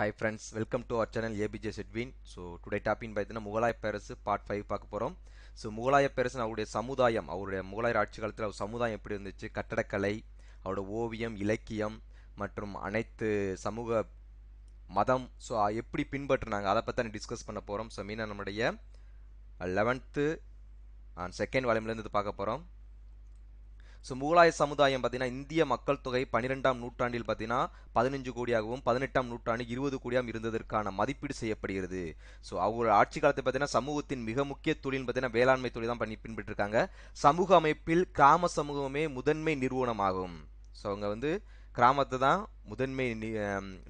hi friends welcome to our channel ABJ செட்வின் so today டாப்பின் பார்த்தீங்கன்னா முகலாய பேரரசு பார்ட் ஃபைவ் பார்க்க போகிறோம் ஸோ முகலாய பேரரசன் அவருடைய சமுதாயம் அவருடைய முகலாயர் ஆட்சி காலத்தில் அவர் சமுதாயம் எப்படி இருந்துச்சு கட்டடக்கலை அவரோட ஓவியம் இலக்கியம் மற்றும் அனைத்து சமூக மதம் ஸோ எப்படி பின்பற்றினாங்க அதை பற்றி டிஸ்கஸ் பண்ண போகிறோம் ஸோ மீனா நம்முடைய லெவன்த்து அண்ட் செகண்ட் வால்யூம்லேருந்து பார்க்க போகிறோம் ஸோ முகலாய சமுதாயம் பார்த்தீங்கன்னா இந்திய மக்கள் தொகை பன்னிரெண்டாம் நூற்றாண்டில் பார்த்தீங்கன்னா பதினஞ்சு கோடியாகவும் பதினெட்டாம் நூற்றாண்டு இருபது கோடியாகவும் இருந்ததற்கான மதிப்பீடு செய்யப்படுகிறது ஸோ அவங்களோட ஆட்சி காலத்தை பார்த்தீங்கன்னா சமூகத்தின் மிக முக்கிய தொழில் பார்த்தீங்கன்னா வேளாண்மை தொழில் தான் பண்ணி பின்பற்றிருக்காங்க சமூக அமைப்பில் கிராம சமூகமே முதன்மை நிறுவனமாகும் ஸோ அவங்க வந்து கிராமத்தை தான் முதன்மை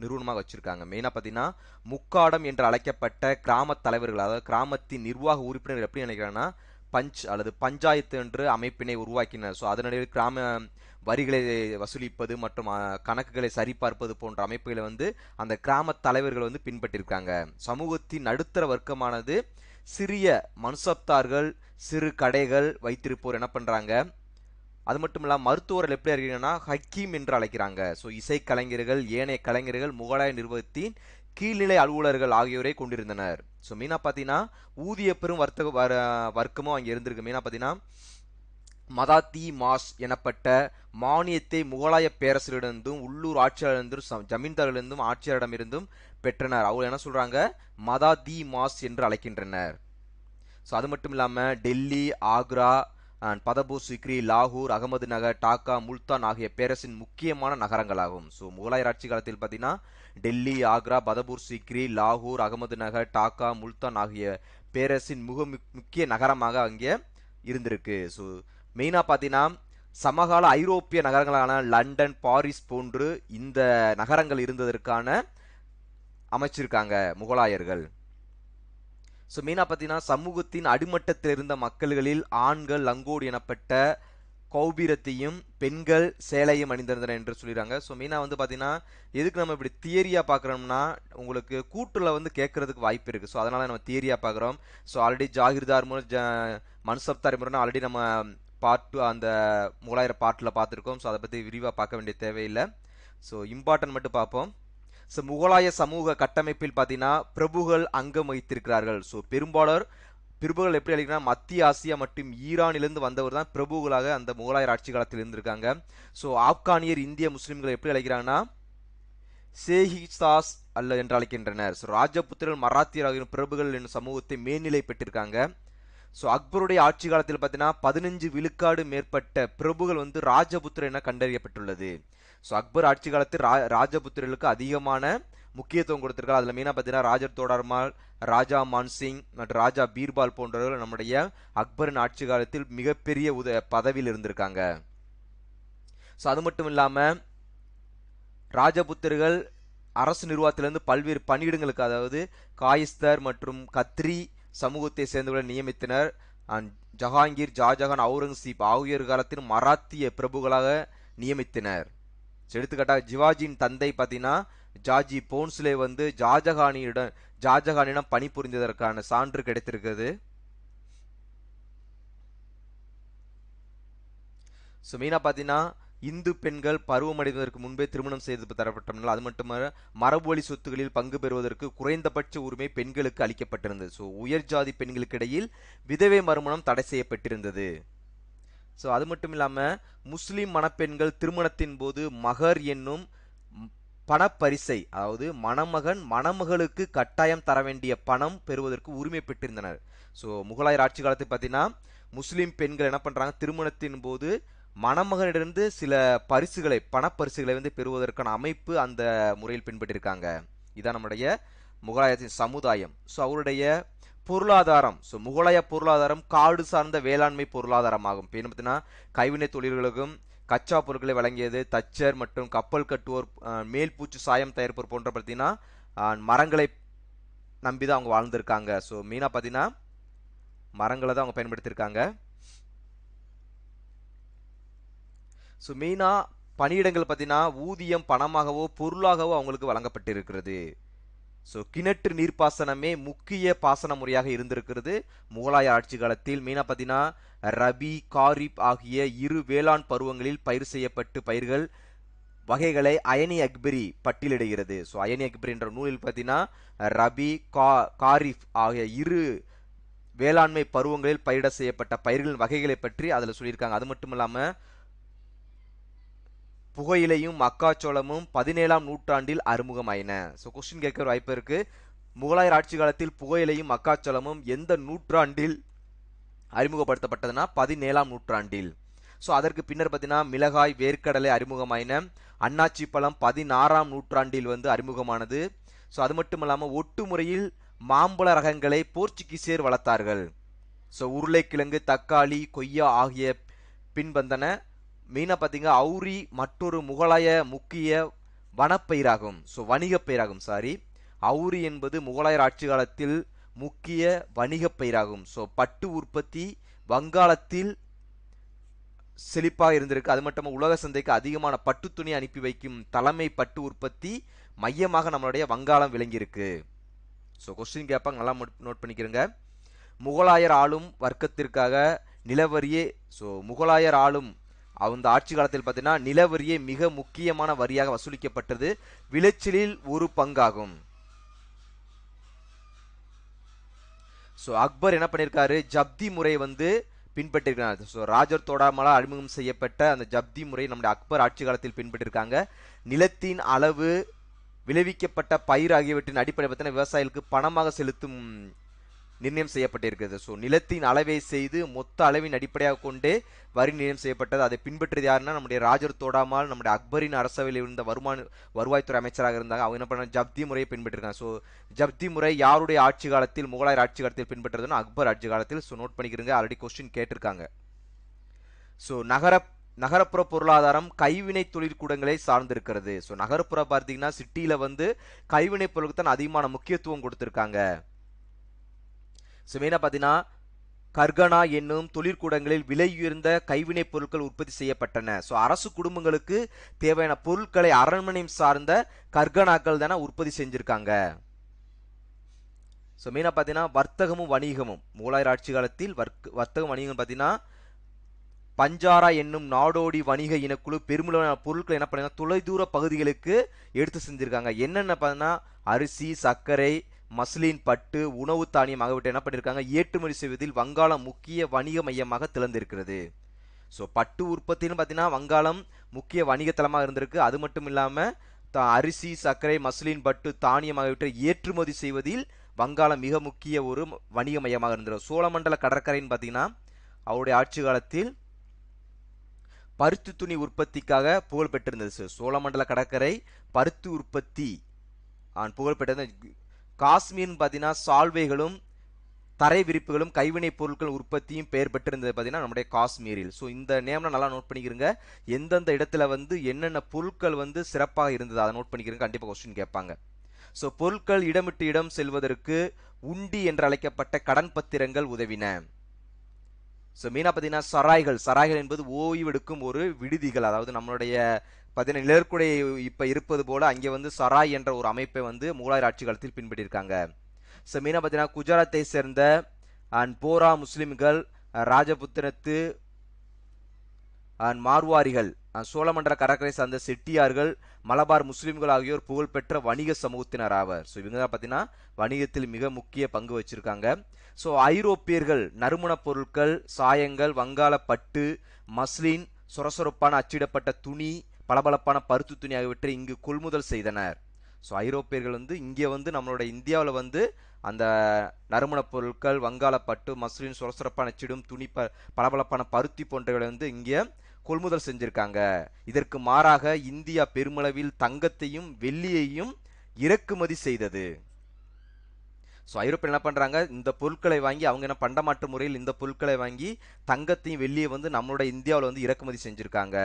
நிறுவனமாக வச்சுருக்காங்க மெயினாக பார்த்தீங்கன்னா முக்காடம் என்று அழைக்கப்பட்ட கிராம தலைவர்கள் அதாவது கிராமத்தின் நிர்வாக உறுப்பினர் எப்படி நினைக்கிறாங்கன்னா பஞ்ச் அல்லது பஞ்சாயத்து என்று அமைப்பினை உருவாக்கினர் ஸோ அதனிடையில் கிராம வரிகளை வசூலிப்பது மற்றும் கணக்குகளை சரிபார்ப்பது போன்ற அமைப்புகளை வந்து அந்த கிராம தலைவர்கள் வந்து பின்பற்றிருக்காங்க சமூகத்தின் நடுத்தர வர்க்கமானது சிறிய மனுசப்தார்கள் சிறு கடைகள் வைத்திருப்போர் என்ன பண்ணுறாங்க அது மட்டும் இல்லாமல் மருத்துவர்கள் எப்படி அறிகிறீங்கன்னா ஹக்கீம் என்று அழைக்கிறாங்க ஸோ இசை கலைஞர்கள் ஏனைய கலைஞர்கள் முகலாய நிர்வாகத்தின் கீழ்நிலை அலுவலர்கள் ஆகியோரை கொண்டிருந்தனர் ஸோ மீனா பார்த்தீங்கன்னா ஊதிய பெரும் வர்த்தக வர்க்கமும் அங்கே இருந்திருக்கு மீனா பார்த்தீங்கன்னா மதாத்தி மாஸ் எனப்பட்ட மானியத்தை முகலாய பேரரசிலிருந்தும் உள்ளூர் ஆட்சியாளர்களிருந்தும் ஜமீன்தார்களிருந்தும் ஆட்சியாளரிடமிருந்தும் பெற்றனர் அவங்க என்ன சொல்கிறாங்க மதாதி மாஸ் என்று அழைக்கின்றனர் ஸோ அது மட்டும் இல்லாமல் டெல்லி ஆக்ரா அண்ட் பதபூர் சிக்ரி லாகூர் அகமது நகர் டாக்கா முல்தான் ஆகிய பேரரசின் முக்கியமான நகரங்களாகும் ஸோ முகலாயர் ஆட்சி காலத்தில் பார்த்தீங்கன்னா டெல்லி ஆக்ரா பதபூர் சிக்ரி லாகூர் அகமது நகர் டாக்கா முல்தான் ஆகிய பேரரசின் முக முக்கிய நகரமாக அங்கே இருந்திருக்கு ஸோ மெயினாக பார்த்தீங்கன்னா சமகால ஐரோப்பிய நகரங்களான லண்டன் பாரிஸ் போன்று இந்த நகரங்கள் இருந்ததற்கான அமைச்சிருக்காங்க முகலாயர்கள் ஸோ மெயினாக பார்த்தீங்கன்னா சமூகத்தின் அடிமட்டத்தில் இருந்த மக்கள்களில் ஆண்கள் லங்கோடு எனப்பட்ட கௌபீரத்தையும் பெண்கள் சேலையும் அணிந்திருந்தனர் என்று சொல்லிடுறாங்க ஸோ மெயினாக வந்து பார்த்தீங்கன்னா எதுக்கு நம்ம இப்படி தியரியாக பார்க்குறோம்னா உங்களுக்கு கூட்டில் வந்து கேட்குறதுக்கு வாய்ப்பு இருக்குது ஸோ அதனால் நம்ம தியரியாக பார்க்குறோம் ஸோ ஆல்ரெடி ஜாகிர்தார் முறை ஜ மன்சப்தார் முறைனா ஆல்ரெடி நம்ம பார்ட் டூ அந்த முகலாயிர பாட்டில் பார்த்துருக்கோம் ஸோ அதை பற்றி விரிவாக பார்க்க வேண்டிய தேவையில்லை ஸோ இம்பார்ட்டன்ட் மட்டும் பார்ப்போம் ஸோ முகலாய சமூக கட்டமைப்பில் பார்த்தீங்கன்னா பிரபுகள் அங்கம் வகித்திருக்கிறார்கள் ஸோ பெரும்பாலோர் பிரபுகள் எப்படி அழைக்கிறார் மத்திய ஆசியா மற்றும் ஈரானிலிருந்து வந்தவர் தான் பிரபுகளாக அந்த முகலாயர் ஆட்சி காலத்தில் இருந்திருக்காங்க ஸோ ஆப்கானியர் இந்திய முஸ்லீம்களை எப்படி அழைக்கிறாங்கன்னா சேஹிசாஸ் அல்ல என்று அழைக்கின்றனர் ஸோ ராஜபுத்திரர்கள் மராத்தியர் ஆகிய பிரபுகள் என்ற சமூகத்தை மேல்நிலை பெற்றிருக்காங்க ஸோ அக்பருடைய ஆட்சி காலத்தில் பார்த்தீங்கன்னா பதினஞ்சு விழுக்காடு மேற்பட்ட பிரபுகள் வந்து ராஜபுத்திர என கண்டறியப்பட்டுள்ளது ஸோ அக்பர் ஆட்சி காலத்தில் ரா ராஜபுத்திரர்களுக்கு அதிகமான முக்கியத்துவம் கொடுத்திருக்காரு அதில் மெயினாக பார்த்தீங்கன்னா ராஜர் தோடர்மால் ராஜா மான்சிங் மற்றும் ராஜா பீர்பால் போன்றவர்கள் நம்முடைய அக்பரின் ஆட்சி காலத்தில் மிகப்பெரிய உத பதவியில் இருந்திருக்காங்க ஸோ அது மட்டும் இல்லாமல் ராஜபுத்திரர்கள் அரசு நிர்வாகத்திலிருந்து பல்வேறு பணியிடங்களுக்கு அதாவது காயிஸ்தர் மற்றும் கத்ரி சமூகத்தை சேர்ந்தவர்களை நியமித்தனர் ஜஹாங்கீர் ஜாஜஹான் அவுரங்கசீப் ஆகியோர் காலத்தில் மராத்திய பிரபுகளாக நியமித்தனர் எடுத்துக்காட்டாக ஜிவாஜியின் தந்தை பார்த்தீங்கன்னா ஜார்ஜி போன்ஸ்லே வந்து ஜாஜகானியிடம் ஜாஜகானிடம் பணிபுரிந்ததற்கான சான்று கிடைத்திருக்கிறது ஸோ மெயினாக பார்த்தீங்கன்னா இந்து பெண்கள் பருவமடைவதற்கு முன்பே திருமணம் செய்து தரப்பட்டனால் அது மட்டுமல்ல மரபொழி சொத்துகளில் பங்கு பெறுவதற்கு குறைந்தபட்ச உரிமை பெண்களுக்கு அளிக்கப்பட்டிருந்தது ஸோ உயர் ஜாதி பெண்களுக்கிடையில் விதவை மறுமணம் தடை செய்யப்பட்டிருந்தது ஸோ அது மட்டும் இல்லாமல் முஸ்லீம் மணப்பெண்கள் திருமணத்தின் போது மகர் என்னும் பணப்பரிசை அதாவது மணமகன் மணமகளுக்கு கட்டாயம் தர வேண்டிய பணம் பெறுவதற்கு உரிமை பெற்றிருந்தனர் ஸோ முகலாயர் ஆட்சி காலத்தில் பார்த்தீங்கன்னா முஸ்லீம் பெண்கள் என்ன பண்ணுறாங்க திருமணத்தின் போது மணமகனிடமிருந்து சில பரிசுகளை பணப்பரிசுகளை வந்து பெறுவதற்கான அமைப்பு அந்த முறையில் பின்பற்றிருக்காங்க இதான் நம்முடைய முகலாயத்தின் சமுதாயம் ஸோ அவருடைய பொருளாதாரம் ஸோ முகலாய பொருளாதாரம் காடு சார்ந்த வேளாண்மை பொருளாதாரமாகும் பார்த்தீங்கன்னா கைவினை தொழில்களுக்கும் கச்சா பொருட்களை வழங்கியது தச்சர் மற்றும் கப்பல் கட்டுவோர் மேல் பூச்சி சாயம் தயாரிப்போர் போன்ற பார்த்தீங்கன்னா மரங்களை நம்பி தான் அவங்க வாழ்ந்திருக்காங்க ஸோ மெயினாக பார்த்தீங்கன்னா மரங்களை தான் அவங்க பயன்படுத்தியிருக்காங்க ஸோ மெயினாக பணியிடங்கள் பார்த்தீங்கன்னா ஊதியம் பணமாகவோ பொருளாகவோ அவங்களுக்கு வழங்கப்பட்டிருக்கிறது ஸோ கிணற்று நீர்ப்பாசனமே முக்கிய பாசன முறையாக இருந்திருக்கிறது முகலாய ஆட்சி காலத்தில் மீனா பார்த்தீங்கன்னா ரபி காரிப் ஆகிய இரு வேளாண் பருவங்களில் பயிர் செய்யப்பட்டு பயிர்கள் வகைகளை அயனி அக்பரி பட்டியலிடுகிறது ஸோ அயனி அக்பரி என்ற நூலில் பார்த்தீங்கன்னா ரபி கா காரிஃப் ஆகிய இரு வேளாண்மை பருவங்களில் பயிரிட செய்யப்பட்ட பயிர்களின் வகைகளை பற்றி அதில் சொல்லியிருக்காங்க அது மட்டும் இல்லாமல் புகையிலையும் மக்காச்சோளமும் பதினேழாம் நூற்றாண்டில் அறிமுகமாயின ஸோ கொஸ்டின் கேட்கிற வாய்ப்பு இருக்கு முகலாயர் ஆட்சி காலத்தில் புகையிலையும் மக்காச்சோளமும் எந்த நூற்றாண்டில் அறிமுகப்படுத்தப்பட்டதுன்னா பதினேழாம் நூற்றாண்டில் ஸோ அதற்கு பின்னர் பார்த்தீங்கன்னா மிளகாய் வேர்க்கடலை அறிமுகமாயின அண்ணாச்சி பழம் பதினாறாம் நூற்றாண்டில் வந்து அறிமுகமானது ஸோ அது மட்டும் இல்லாமல் ஒட்டு முறையில் மாம்பழ ரகங்களை போர்ச்சுகீசியர் வளர்த்தார்கள் ஸோ உருளைக்கிழங்கு தக்காளி கொய்யா ஆகிய பின்வந்தன மெயினாக பார்த்தீங்கன்னா அவுரி மற்றொரு முகலாய முக்கிய வனப்பயிராகும் ஸோ வணிகப் பயிராகும் சாரி அவுரி என்பது முகலாயர் ஆட்சி காலத்தில் முக்கிய வணிகப் பயிராகும் ஸோ பட்டு உற்பத்தி வங்காளத்தில் செழிப்பாக இருந்திருக்கு அது மட்டும் உலக சந்தைக்கு அதிகமான பட்டு துணி அனுப்பி வைக்கும் தலைமை பட்டு உற்பத்தி மையமாக நம்மளுடைய வங்காளம் விளங்கியிருக்கு ஸோ கொஸ்டின் கேட்பாங்க நல்லா நோட் பண்ணிக்கிறேங்க முகலாயர் ஆளும் வர்க்கத்திற்காக நிலவரியே ஸோ முகலாயர் ஆளும் அந்த ஆட்சி காலத்தில் பார்த்தீங்கன்னா நில மிக முக்கியமான வரியாக வசூலிக்கப்பட்டது விளைச்சலில் ஒரு பங்காகும் ஸோ அக்பர் என்ன பண்ணியிருக்காரு ஜப்தி முறை வந்து பின்பற்றிருக்கிறார் ஸோ ராஜர் தோடாமலா அறிமுகம் செய்யப்பட்ட அந்த ஜப்தி முறை நம்முடைய அக்பர் ஆட்சி காலத்தில் பின்பற்றிருக்காங்க நிலத்தின் அளவு விளைவிக்கப்பட்ட பயிர் ஆகியவற்றின் அடிப்படை பார்த்தீங்கன்னா விவசாயிகளுக்கு பணமாக செலுத்தும் நிர்ணயம் செய்யப்பட்டிருக்கிறது ஸோ நிலத்தின் அளவை செய்து மொத்த அளவின் அடிப்படையாக கொண்டே வரி நிர்ணயம் செய்யப்பட்டது அதை பின்பற்றது யாருன்னா நம்முடைய ராஜர் தோடாமல் நம்முடைய அக்பரின் அரசவையில் இருந்த வருமான வருவாய்த்துறை அமைச்சராக இருந்தாங்க அவங்க என்ன பண்ண ஜப்தி முறையை பின்பற்றிருக்காங்க ஸோ ஜப்தி முறை யாருடைய ஆட்சி காலத்தில் முகலாயர் ஆட்சி காலத்தில் பின்பற்றதுன்னா அக்பர் ஆட்சி காலத்தில் ஸோ நோட் பண்ணிக்கிறாங்க ஆல்ரெடி கொஸ்டின் கேட்டிருக்காங்க ஸோ நகர நகரப்புற பொருளாதாரம் கைவினை தொழிற்கூடங்களை சார்ந்திருக்கிறது ஸோ நகர்ப்புற பார்த்தீங்கன்னா சிட்டியில் வந்து கைவினை பொருளுக்கு தான் அதிகமான முக்கியத்துவம் கொடுத்துருக்காங்க ஸோ பார்த்தீங்கன்னா கர்கனா என்னும் தொழிற்கூடங்களில் விலை உயர்ந்த கைவினைப் பொருட்கள் உற்பத்தி செய்யப்பட்டன ஸோ அரசு குடும்பங்களுக்கு தேவையான பொருட்களை அரண்மனை சார்ந்த கர்கனாக்கள் தானே உற்பத்தி செஞ்சுருக்காங்க ஸோ மெயினாக பார்த்தீங்கன்னா வர்த்தகமும் வணிகமும் மூலாயிர ஆட்சி காலத்தில் வர்க் வர்த்தகம் வணிகம் பார்த்தீங்கன்னா பஞ்சாரா என்னும் நாடோடி வணிக இனக்குழு பெருமளவான பொருட்கள் என்ன பண்ணுறாங்க தொலைதூர பகுதிகளுக்கு எடுத்து செஞ்சுருக்காங்க என்னென்ன பார்த்தீங்கன்னா அரிசி சர்க்கரை மஸ்லின் பட்டு உணவு தானியம் ஆகியவற்றை என்ன பண்ணியிருக்காங்க ஏற்றுமதி செய்வதில் வங்காளம் முக்கிய வணிக மையமாக திறந்திருக்கிறது ஸோ பட்டு உற்பத்தின்னு பார்த்தீங்கன்னா வங்காளம் முக்கிய வணிகத்தலமாக இருந்திருக்கு அது மட்டும் இல்லாமல் த அரிசி சர்க்கரை மஸ்லின் பட்டு தானியம் ஆகியவற்றை ஏற்றுமதி செய்வதில் வங்காளம் மிக முக்கிய ஒரு வணிக மையமாக இருந்தது சோழமண்டல கடற்கரைன்னு பார்த்தீங்கன்னா அவருடைய ஆட்சி காலத்தில் பருத்தி துணி உற்பத்திக்காக புகழ் பெற்றிருந்தது சோழமண்டல கடற்கரை பருத்தி உற்பத்தி புகழ் பெற்றது காஷ்மீர்னு பார்த்தீங்கன்னா சால்வைகளும் தரை விரிப்புகளும் கைவினை பொருட்கள் உற்பத்தியும் பெயர் பெற்றிருந்தது பார்த்தீங்கன்னா நம்முடைய காஷ்மீரில் ஸோ இந்த நேம்லாம் நல்லா நோட் பண்ணிக்கிறங்க எந்தெந்த இடத்துல வந்து என்னென்ன பொருட்கள் வந்து சிறப்பாக இருந்தது அதை நோட் பண்ணிக்கிறங்க கண்டிப்பாக கொஸ்டின் கேட்பாங்க ஸோ பொருட்கள் இடமிட்டு இடம் செல்வதற்கு உண்டி என்று அழைக்கப்பட்ட கடன் பத்திரங்கள் உதவின ஸோ மீனா பார்த்தீங்கன்னா சராய்கள் சராய்கள் என்பது ஓய்வெடுக்கும் ஒரு விடுதிகள் அதாவது நம்மளுடைய பார்த்தீங்கன்னா நிழற்குடை இப்போ இருப்பது போல அங்கே வந்து சராய் என்ற ஒரு அமைப்பை வந்து முகலாயர் ஆட்சி காலத்தில் பின்பற்றியிருக்காங்க ஸோ மீனா பார்த்தீங்கன்னா குஜராத்தை சேர்ந்த அண்ட் போரா முஸ்லிம்கள் ராஜபுத்திரத்து அண்ட் மார்வாரிகள் சோழமண்டல கடற்கரை சார்ந்த செட்டியார்கள் மலபார் முஸ்லிம்கள் ஆகியோர் புகழ்பெற்ற வணிக சமூகத்தினர் ஆவர் ஸோ இவங்க தான் பார்த்தீங்கன்னா வணிகத்தில் மிக முக்கிய பங்கு வச்சிருக்காங்க ஸோ ஐரோப்பியர்கள் நறுமணப் பொருட்கள் சாயங்கள் வங்காள பட்டு மஸ்லின் சொரசொரப்பான அச்சிடப்பட்ட துணி பளபளப்பான பருத்து துணி ஆகியவற்றை இங்கு கொள்முதல் செய்தனர் ஸோ ஐரோப்பியர்கள் வந்து இங்கே வந்து நம்மளோட இந்தியாவில் வந்து அந்த நறுமணப் பொருட்கள் வங்காளப்பட்டு மசூரின் சுரசுரப்பான சிடும் துணி ப பளபளப்பான பருத்தி போன்றவை வந்து இங்கே கொள்முதல் செஞ்சுருக்காங்க இதற்கு மாறாக இந்தியா பெருமளவில் தங்கத்தையும் வெள்ளியையும் இறக்குமதி செய்தது ஸோ ஐரோப்பியர் என்ன பண்ணுறாங்க இந்த பொருட்களை வாங்கி அவங்க என்ன பண்டமாற்று முறையில் இந்த பொருட்களை வாங்கி தங்கத்தையும் வெள்ளியை வந்து நம்மளோட இந்தியாவில் வந்து இறக்குமதி செஞ்சுருக்காங்க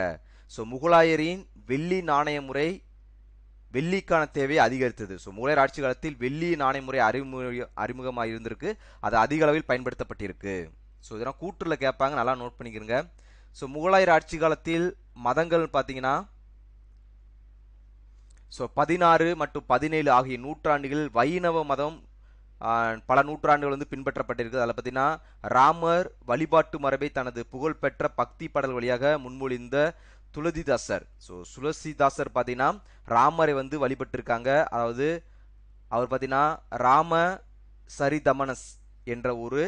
ஸோ முகலாயரின் வெள்ளி நாணய முறை வெள்ளிக்கான தேவை அதிகரித்தது ஸோ முகலாயர் ஆட்சி காலத்தில் வெள்ளி நாணய முறை அறிமுக அறிமுகமாக இருந்திருக்கு அது அதிக அளவில் பயன்படுத்தப்பட்டிருக்கு ஸோ இதெல்லாம் கூட்டுல கேட்பாங்க நல்லா நோட் பண்ணிக்கிறங்க ஸோ முகலாயர் ஆட்சி காலத்தில் மதங்கள் பார்த்தீங்கன்னா ஸோ பதினாறு மற்றும் பதினேழு ஆகிய நூற்றாண்டுகளில் வைணவ மதம் பல நூற்றாண்டுகள் வந்து பின்பற்றப்பட்டிருக்கு அதில் பார்த்தீங்கன்னா ராமர் வழிபாட்டு மரபை தனது புகழ்பெற்ற பக்தி பாடல் வழியாக முன்மொழிந்த துளதிதாசர் ஸோ சுலசிதாசர் பார்த்தீங்கன்னா ராமரை வந்து வழிபட்டிருக்காங்க அதாவது அவர் பார்த்தீங்கன்னா ராம சரிதமனஸ் என்ற ஒரு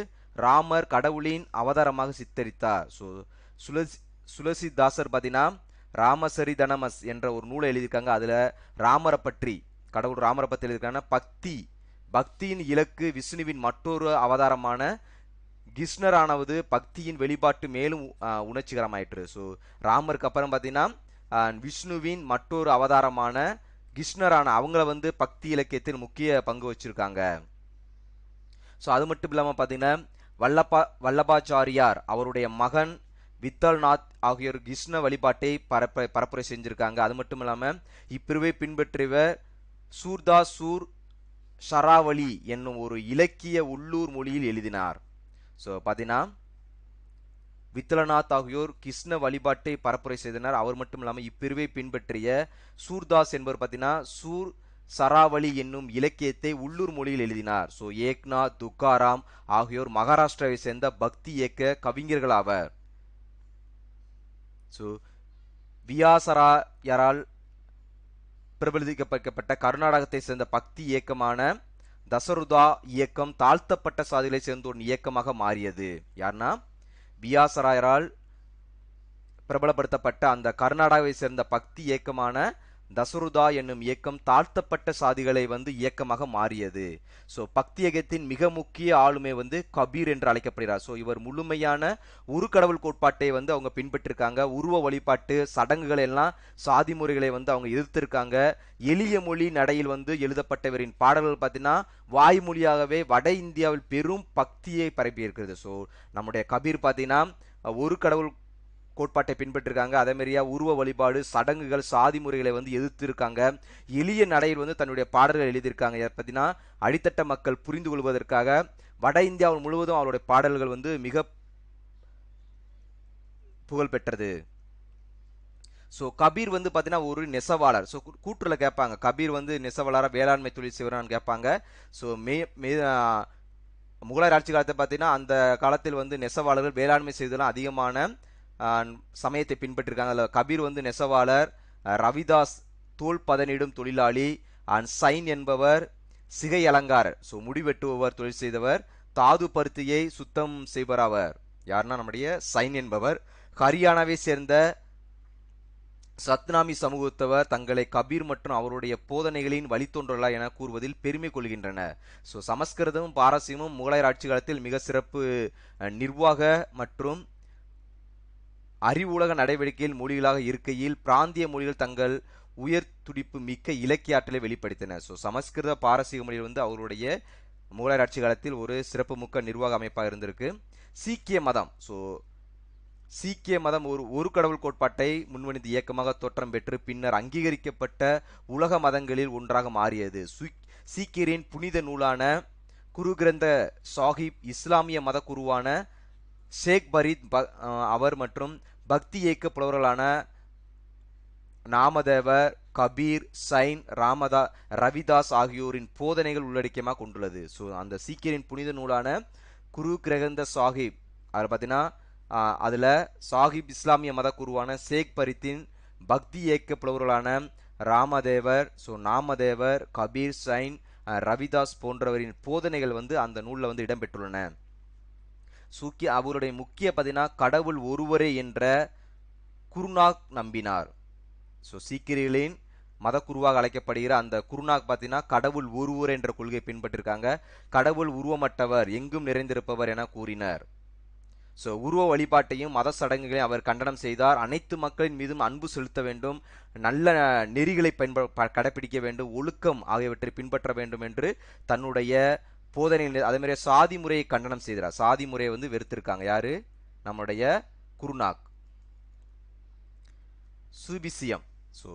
ராமர் கடவுளின் அவதாரமாக சித்தரித்தார் ஸோ சுலசி சுலசிதாசர் பார்த்தீங்கன்னா ராமசரிதனமஸ் என்ற ஒரு நூலை எழுதியிருக்காங்க அதில் ராமரை பற்றி கடவுள் ராமரை பற்றி எழுதியிருக்காங்க பக்தி பக்தியின் இலக்கு விஷ்ணுவின் மற்றொரு அவதாரமான கிருஷ்ணர் ஆனவது பக்தியின் வெளிப்பாட்டு மேலும் உணர்ச்சிகரமாயிற்று ஸோ ராமருக்கு அப்புறம் பார்த்தீங்கன்னா விஷ்ணுவின் மற்றொரு அவதாரமான கிருஷ்ணரான அவங்கள வந்து பக்தி இலக்கியத்தில் முக்கிய பங்கு வச்சிருக்காங்க ஸோ அது மட்டும் இல்லாமல் பார்த்தீங்கன்னா வல்லப்பா வல்லபாச்சாரியார் அவருடைய மகன் வித்தல்நாத் ஆகியோர் கிருஷ்ண வழிபாட்டை பரப்ப பரப்புரை செஞ்சுருக்காங்க அது மட்டும் இல்லாமல் இப்பிரிவை பின்பற்றியவர் சூர்தாசூர் ஷராவளி என்னும் ஒரு இலக்கிய உள்ளூர் மொழியில் எழுதினார் ஸோ பார்த்தீங்கன்னா வித்தலநாத் ஆகியோர் கிருஷ்ண வழிபாட்டை பரப்புரை செய்தனர் அவர் மட்டும் இல்லாமல் இப்பிரிவை பின்பற்றிய சூர்தாஸ் என்பவர் பார்த்தீங்கன்னா சூர் சராவளி என்னும் இலக்கியத்தை உள்ளூர் மொழியில் எழுதினார் ஸோ ஏக்னா துக்காராம் ஆகியோர் மகாராஷ்டிராவை சேர்ந்த பக்தி இயக்க கவிஞர்கள் ஆவர் ஸோ வியாசராயரால் பிரபலிக்கப்பட்ட கர்நாடகத்தை சேர்ந்த பக்தி இயக்கமான தசருதா இயக்கம் தாழ்த்தப்பட்ட சாதிகளை சேர்ந்த ஒரு இயக்கமாக மாறியது யாருன்னா பியாசராயரால் பிரபலப்படுத்தப்பட்ட அந்த கர்நாடகாவை சேர்ந்த பக்தி இயக்கமான தசருதா என்னும் இயக்கம் தாழ்த்தப்பட்ட சாதிகளை வந்து இயக்கமாக மாறியது ஸோ பக்தியகத்தின் மிக முக்கிய ஆளுமை வந்து கபீர் என்று அழைக்கப்படுகிறார் ஸோ இவர் முழுமையான உரு கடவுள் கோட்பாட்டை வந்து அவங்க பின்பற்றிருக்காங்க உருவ வழிபாட்டு சடங்குகள் எல்லாம் சாதி முறைகளை வந்து அவங்க எதிர்த்திருக்காங்க எளிய மொழி நடையில் வந்து எழுதப்பட்டவரின் பாடல்கள் பார்த்தீங்கன்னா வாய்மொழியாகவே வட இந்தியாவில் பெரும் பக்தியை பரப்பி இருக்கிறது ஸோ நம்முடைய கபீர் பார்த்தீங்கன்னா ஒரு கடவுள் கோட்பாட்டை பின்பற்றிருக்காங்க அதேமாரியா உருவ வழிபாடு சடங்குகள் சாதி முறைகளை வந்து எதிர்த்திருக்காங்க எளிய நடையில் வந்து தன்னுடைய பாடல்கள் எழுதியிருக்காங்க பார்த்தீங்கன்னா அடித்தட்ட மக்கள் புரிந்து கொள்வதற்காக வட இந்தியாவில் முழுவதும் அவருடைய பாடல்கள் வந்து மிக புகழ் பெற்றது ஸோ கபீர் வந்து பார்த்தீங்கன்னா ஒரு நெசவாளர் ஸோ கூற்றுல கேட்பாங்க கபீர் வந்து நெசவாளராக வேளாண்மை தொழில் செய்வரான்னு கேட்பாங்க ஸோ மே மே முகலாயர் ஆட்சி காலத்தை பார்த்தீங்கன்னா அந்த காலத்தில் வந்து நெசவாளர்கள் வேளாண்மை செய்தெல்லாம் அதிகமான சமயத்தை பின்பற்றிருக்காங்க அதில் கபீர் வந்து நெசவாளர் ரவிதாஸ் தோல் பதனிடும் தொழிலாளி அண்ட் சைன் என்பவர் சிகை அலங்காரர் ஸோ முடிவெட்டுபவர் தொழில் செய்தவர் தாது பருத்தியை சுத்தம் செய்வர் அவர் யாருன்னா நம்முடைய சைன் என்பவர் ஹரியானாவை சேர்ந்த சத்னாமி சமூகத்தவர் தங்களை கபீர் மற்றும் அவருடைய போதனைகளின் வழித்தோன்றலா என கூறுவதில் பெருமை கொள்கின்றனர் ஸோ சமஸ்கிருதமும் பாரசியமும் முகலாயர் ஆட்சி காலத்தில் மிக சிறப்பு நிர்வாக மற்றும் அறிவுலக நடவடிக்கையில் மொழிகளாக இருக்கையில் பிராந்திய மொழிகள் தங்கள் உயர் துடிப்பு மிக்க இலக்கிய ஆற்றலை வெளிப்படுத்தின ஸோ சமஸ்கிருத பாரசீக மொழிகள் வந்து அவருடைய முகலாயர் ஆட்சி காலத்தில் ஒரு சிறப்புமிக்க நிர்வாக அமைப்பாக இருந்திருக்கு சீக்கிய மதம் ஸோ சீக்கிய மதம் ஒரு ஒரு கடவுள் கோட்பாட்டை முன்வணிந்து இயக்கமாக தோற்றம் பெற்று பின்னர் அங்கீகரிக்கப்பட்ட உலக மதங்களில் ஒன்றாக மாறியது சீக்கியரின் புனித நூலான குரு கிரந்த சாஹிப் இஸ்லாமிய மத குருவான ஷேக் பரீத் அவர் மற்றும் பக்தி இயக்க புலவர்களான நாமதேவர் கபீர் சைன் ராமதா ரவிதாஸ் ஆகியோரின் போதனைகள் உள்ளடக்கியமாக கொண்டுள்ளது ஸோ அந்த சீக்கியரின் புனித நூலான குரு கிரகந்த சாஹிப் அதில் பார்த்தீங்கன்னா அதில் சாஹிப் இஸ்லாமிய மத குருவான ஷேக் பரித்தின் பக்தி இயக்க புலவர்களான ராமதேவர் ஸோ நாமதேவர் கபீர் சைன் ரவிதாஸ் போன்றவரின் போதனைகள் வந்து அந்த நூலில் வந்து இடம்பெற்றுள்ளன சூக்கி அவருடைய முக்கிய பதினா கடவுள் ஒருவரே என்ற குருநாக் நம்பினார் ஸோ சீக்கிரிகளின் மத குருவாக அழைக்கப்படுகிற அந்த குருநாக் பார்த்தீங்கன்னா கடவுள் ஒருவர் என்ற கொள்கை பின்பற்றிருக்காங்க கடவுள் உருவமற்றவர் எங்கும் நிறைந்திருப்பவர் என கூறினர் ஸோ உருவ வழிபாட்டையும் மத சடங்குகளையும் அவர் கண்டனம் செய்தார் அனைத்து மக்களின் மீதும் அன்பு செலுத்த வேண்டும் நல்ல நெறிகளை பயன்ப கடைபிடிக்க வேண்டும் ஒழுக்கம் ஆகியவற்றை பின்பற்ற வேண்டும் என்று தன்னுடைய போதனை அதே மாதிரி சாதி முறையை கண்டனம் செய்கிறார் சாதி முறையை வந்து வெறுத்திருக்காங்க யாரு நம்முடைய குருநாக் சூபிசியம் ஸோ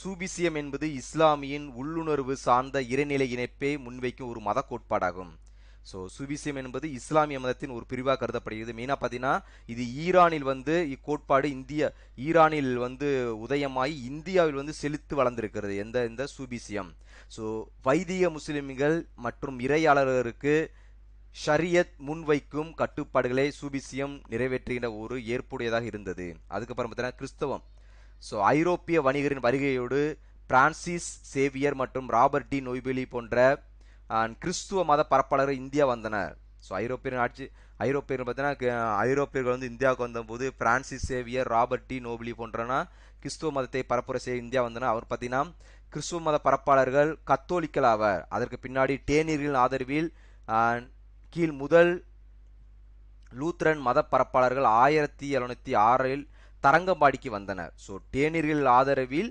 சூபிசியம் என்பது இஸ்லாமியின் உள்ளுணர்வு சார்ந்த இறைநிலை இணைப்பை முன்வைக்கும் ஒரு மத கோட்பாடாகும் ஸோ சுவிசியம் என்பது இஸ்லாமிய மதத்தின் ஒரு பிரிவாக கருதப்படுகிறது மெயினாக பார்த்தீங்கன்னா இது ஈரானில் வந்து இக்கோட்பாடு இந்திய ஈரானில் வந்து உதயமாகி இந்தியாவில் வந்து செலுத்து வளர்ந்திருக்கிறது எந்த இந்த சூபிசியம் ஸோ வைதிக முஸ்லிம்கள் மற்றும் இறையாளர்களுக்கு ஷரியத் முன்வைக்கும் கட்டுப்பாடுகளை சுபிசியம் நிறைவேற்றுகின்ற ஒரு ஏற்புடையதாக இருந்தது அதுக்கப்புறம் பார்த்தீங்கன்னா கிறிஸ்தவம் ஸோ ஐரோப்பிய வணிகரின் வருகையோடு பிரான்சிஸ் சேவியர் மற்றும் ராபர்ட் டி நொய்பெலி போன்ற கிறிஸ்துவ மத பரப்பாளர்கள் இந்தியா வந்தனர் ஸோ ஐரோப்பிய ஆட்சி ஐரோப்பியர்கள் பார்த்தீங்கன்னா ஐரோப்பியர்கள் வந்து இந்தியாவுக்கு வந்தபோது Francis Xavier Robert de Nobili போன்றனா கிறிஸ்துவ மதத்தை பரப்புரை செய்ய இந்தியா வந்தன அவர் பார்த்தீங்கன்னா கிறிஸ்துவ மத பரப்பாளர்கள் கத்தோலிக்கல் ஆவர் அதற்கு பின்னாடி டேனியர்களின் ஆதரவில் கீழ் முதல் லூத்ரன் மத பரப்பாளர்கள் ஆயிரத்தி எழுநூற்றி ஆறில் தரங்கம்பாடிக்கு வந்தனர் ஸோ டேனியர்கள் ஆதரவில்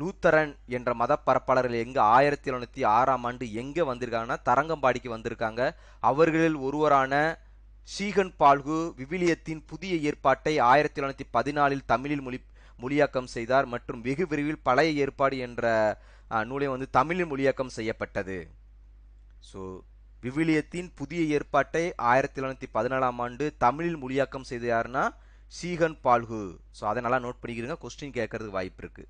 லூத்தரன் என்ற மத பரப்பாளர்கள் எங்கே ஆயிரத்தி எழுநூத்தி ஆறாம் ஆண்டு எங்கே வந்திருக்காங்கன்னா தரங்கம்பாடிக்கு வந்திருக்காங்க அவர்களில் ஒருவரான ஷீகன் பால்கு விவிலியத்தின் புதிய ஏற்பாட்டை ஆயிரத்தி தொள்ளாயிரத்தி பதினாலில் தமிழில் மொழி மொழியாக்கம் செய்தார் மற்றும் வெகு விரைவில் பழைய ஏற்பாடு என்ற நூலை வந்து தமிழில் மொழியாக்கம் செய்யப்பட்டது ஸோ விவிலியத்தின் புதிய ஏற்பாட்டை ஆயிரத்தி தொள்ளாயிரத்தி பதினாலாம் ஆண்டு தமிழில் மொழியாக்கம் செய்த யாருன்னா சீகன் பால்கு ஸோ அதை நல்லா நோட் பண்ணிக்கிறீங்க கொஸ்டின் கேட்கறதுக்கு வாய்ப்பு இருக்குது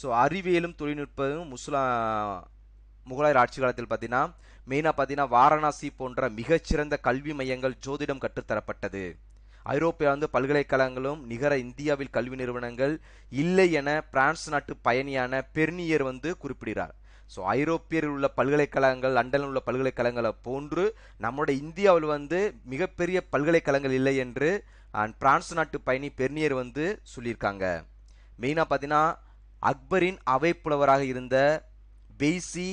ஸோ அறிவியலும் தொழில்நுட்பமும் முஸ்லா முகலாயர் ஆட்சி காலத்தில் பார்த்தீங்கன்னா மெயினாக பார்த்தீங்கன்னா வாரணாசி போன்ற மிகச்சிறந்த கல்வி மையங்கள் ஜோதிடம் கற்றுத்தரப்பட்டது ஐரோப்பியா வந்து பல்கலைக்கழகங்களும் நிகர இந்தியாவில் கல்வி நிறுவனங்கள் இல்லை என பிரான்ஸ் நாட்டு பயணியான பெர்னியர் வந்து குறிப்பிடுகிறார் ஸோ ஐரோப்பியரில் உள்ள பல்கலைக்கழகங்கள் லண்டனில் உள்ள பல்கலைக்கழகங்களை போன்று நம்முடைய இந்தியாவில் வந்து மிகப்பெரிய பல்கலைக்கழகங்கள் இல்லை என்று பிரான்ஸ் நாட்டு பயணி பெர்னியர் வந்து சொல்லியிருக்காங்க மெயினாக பார்த்தீங்கன்னா அக்பரின் அவை புலவராக இருந்த பெய்சி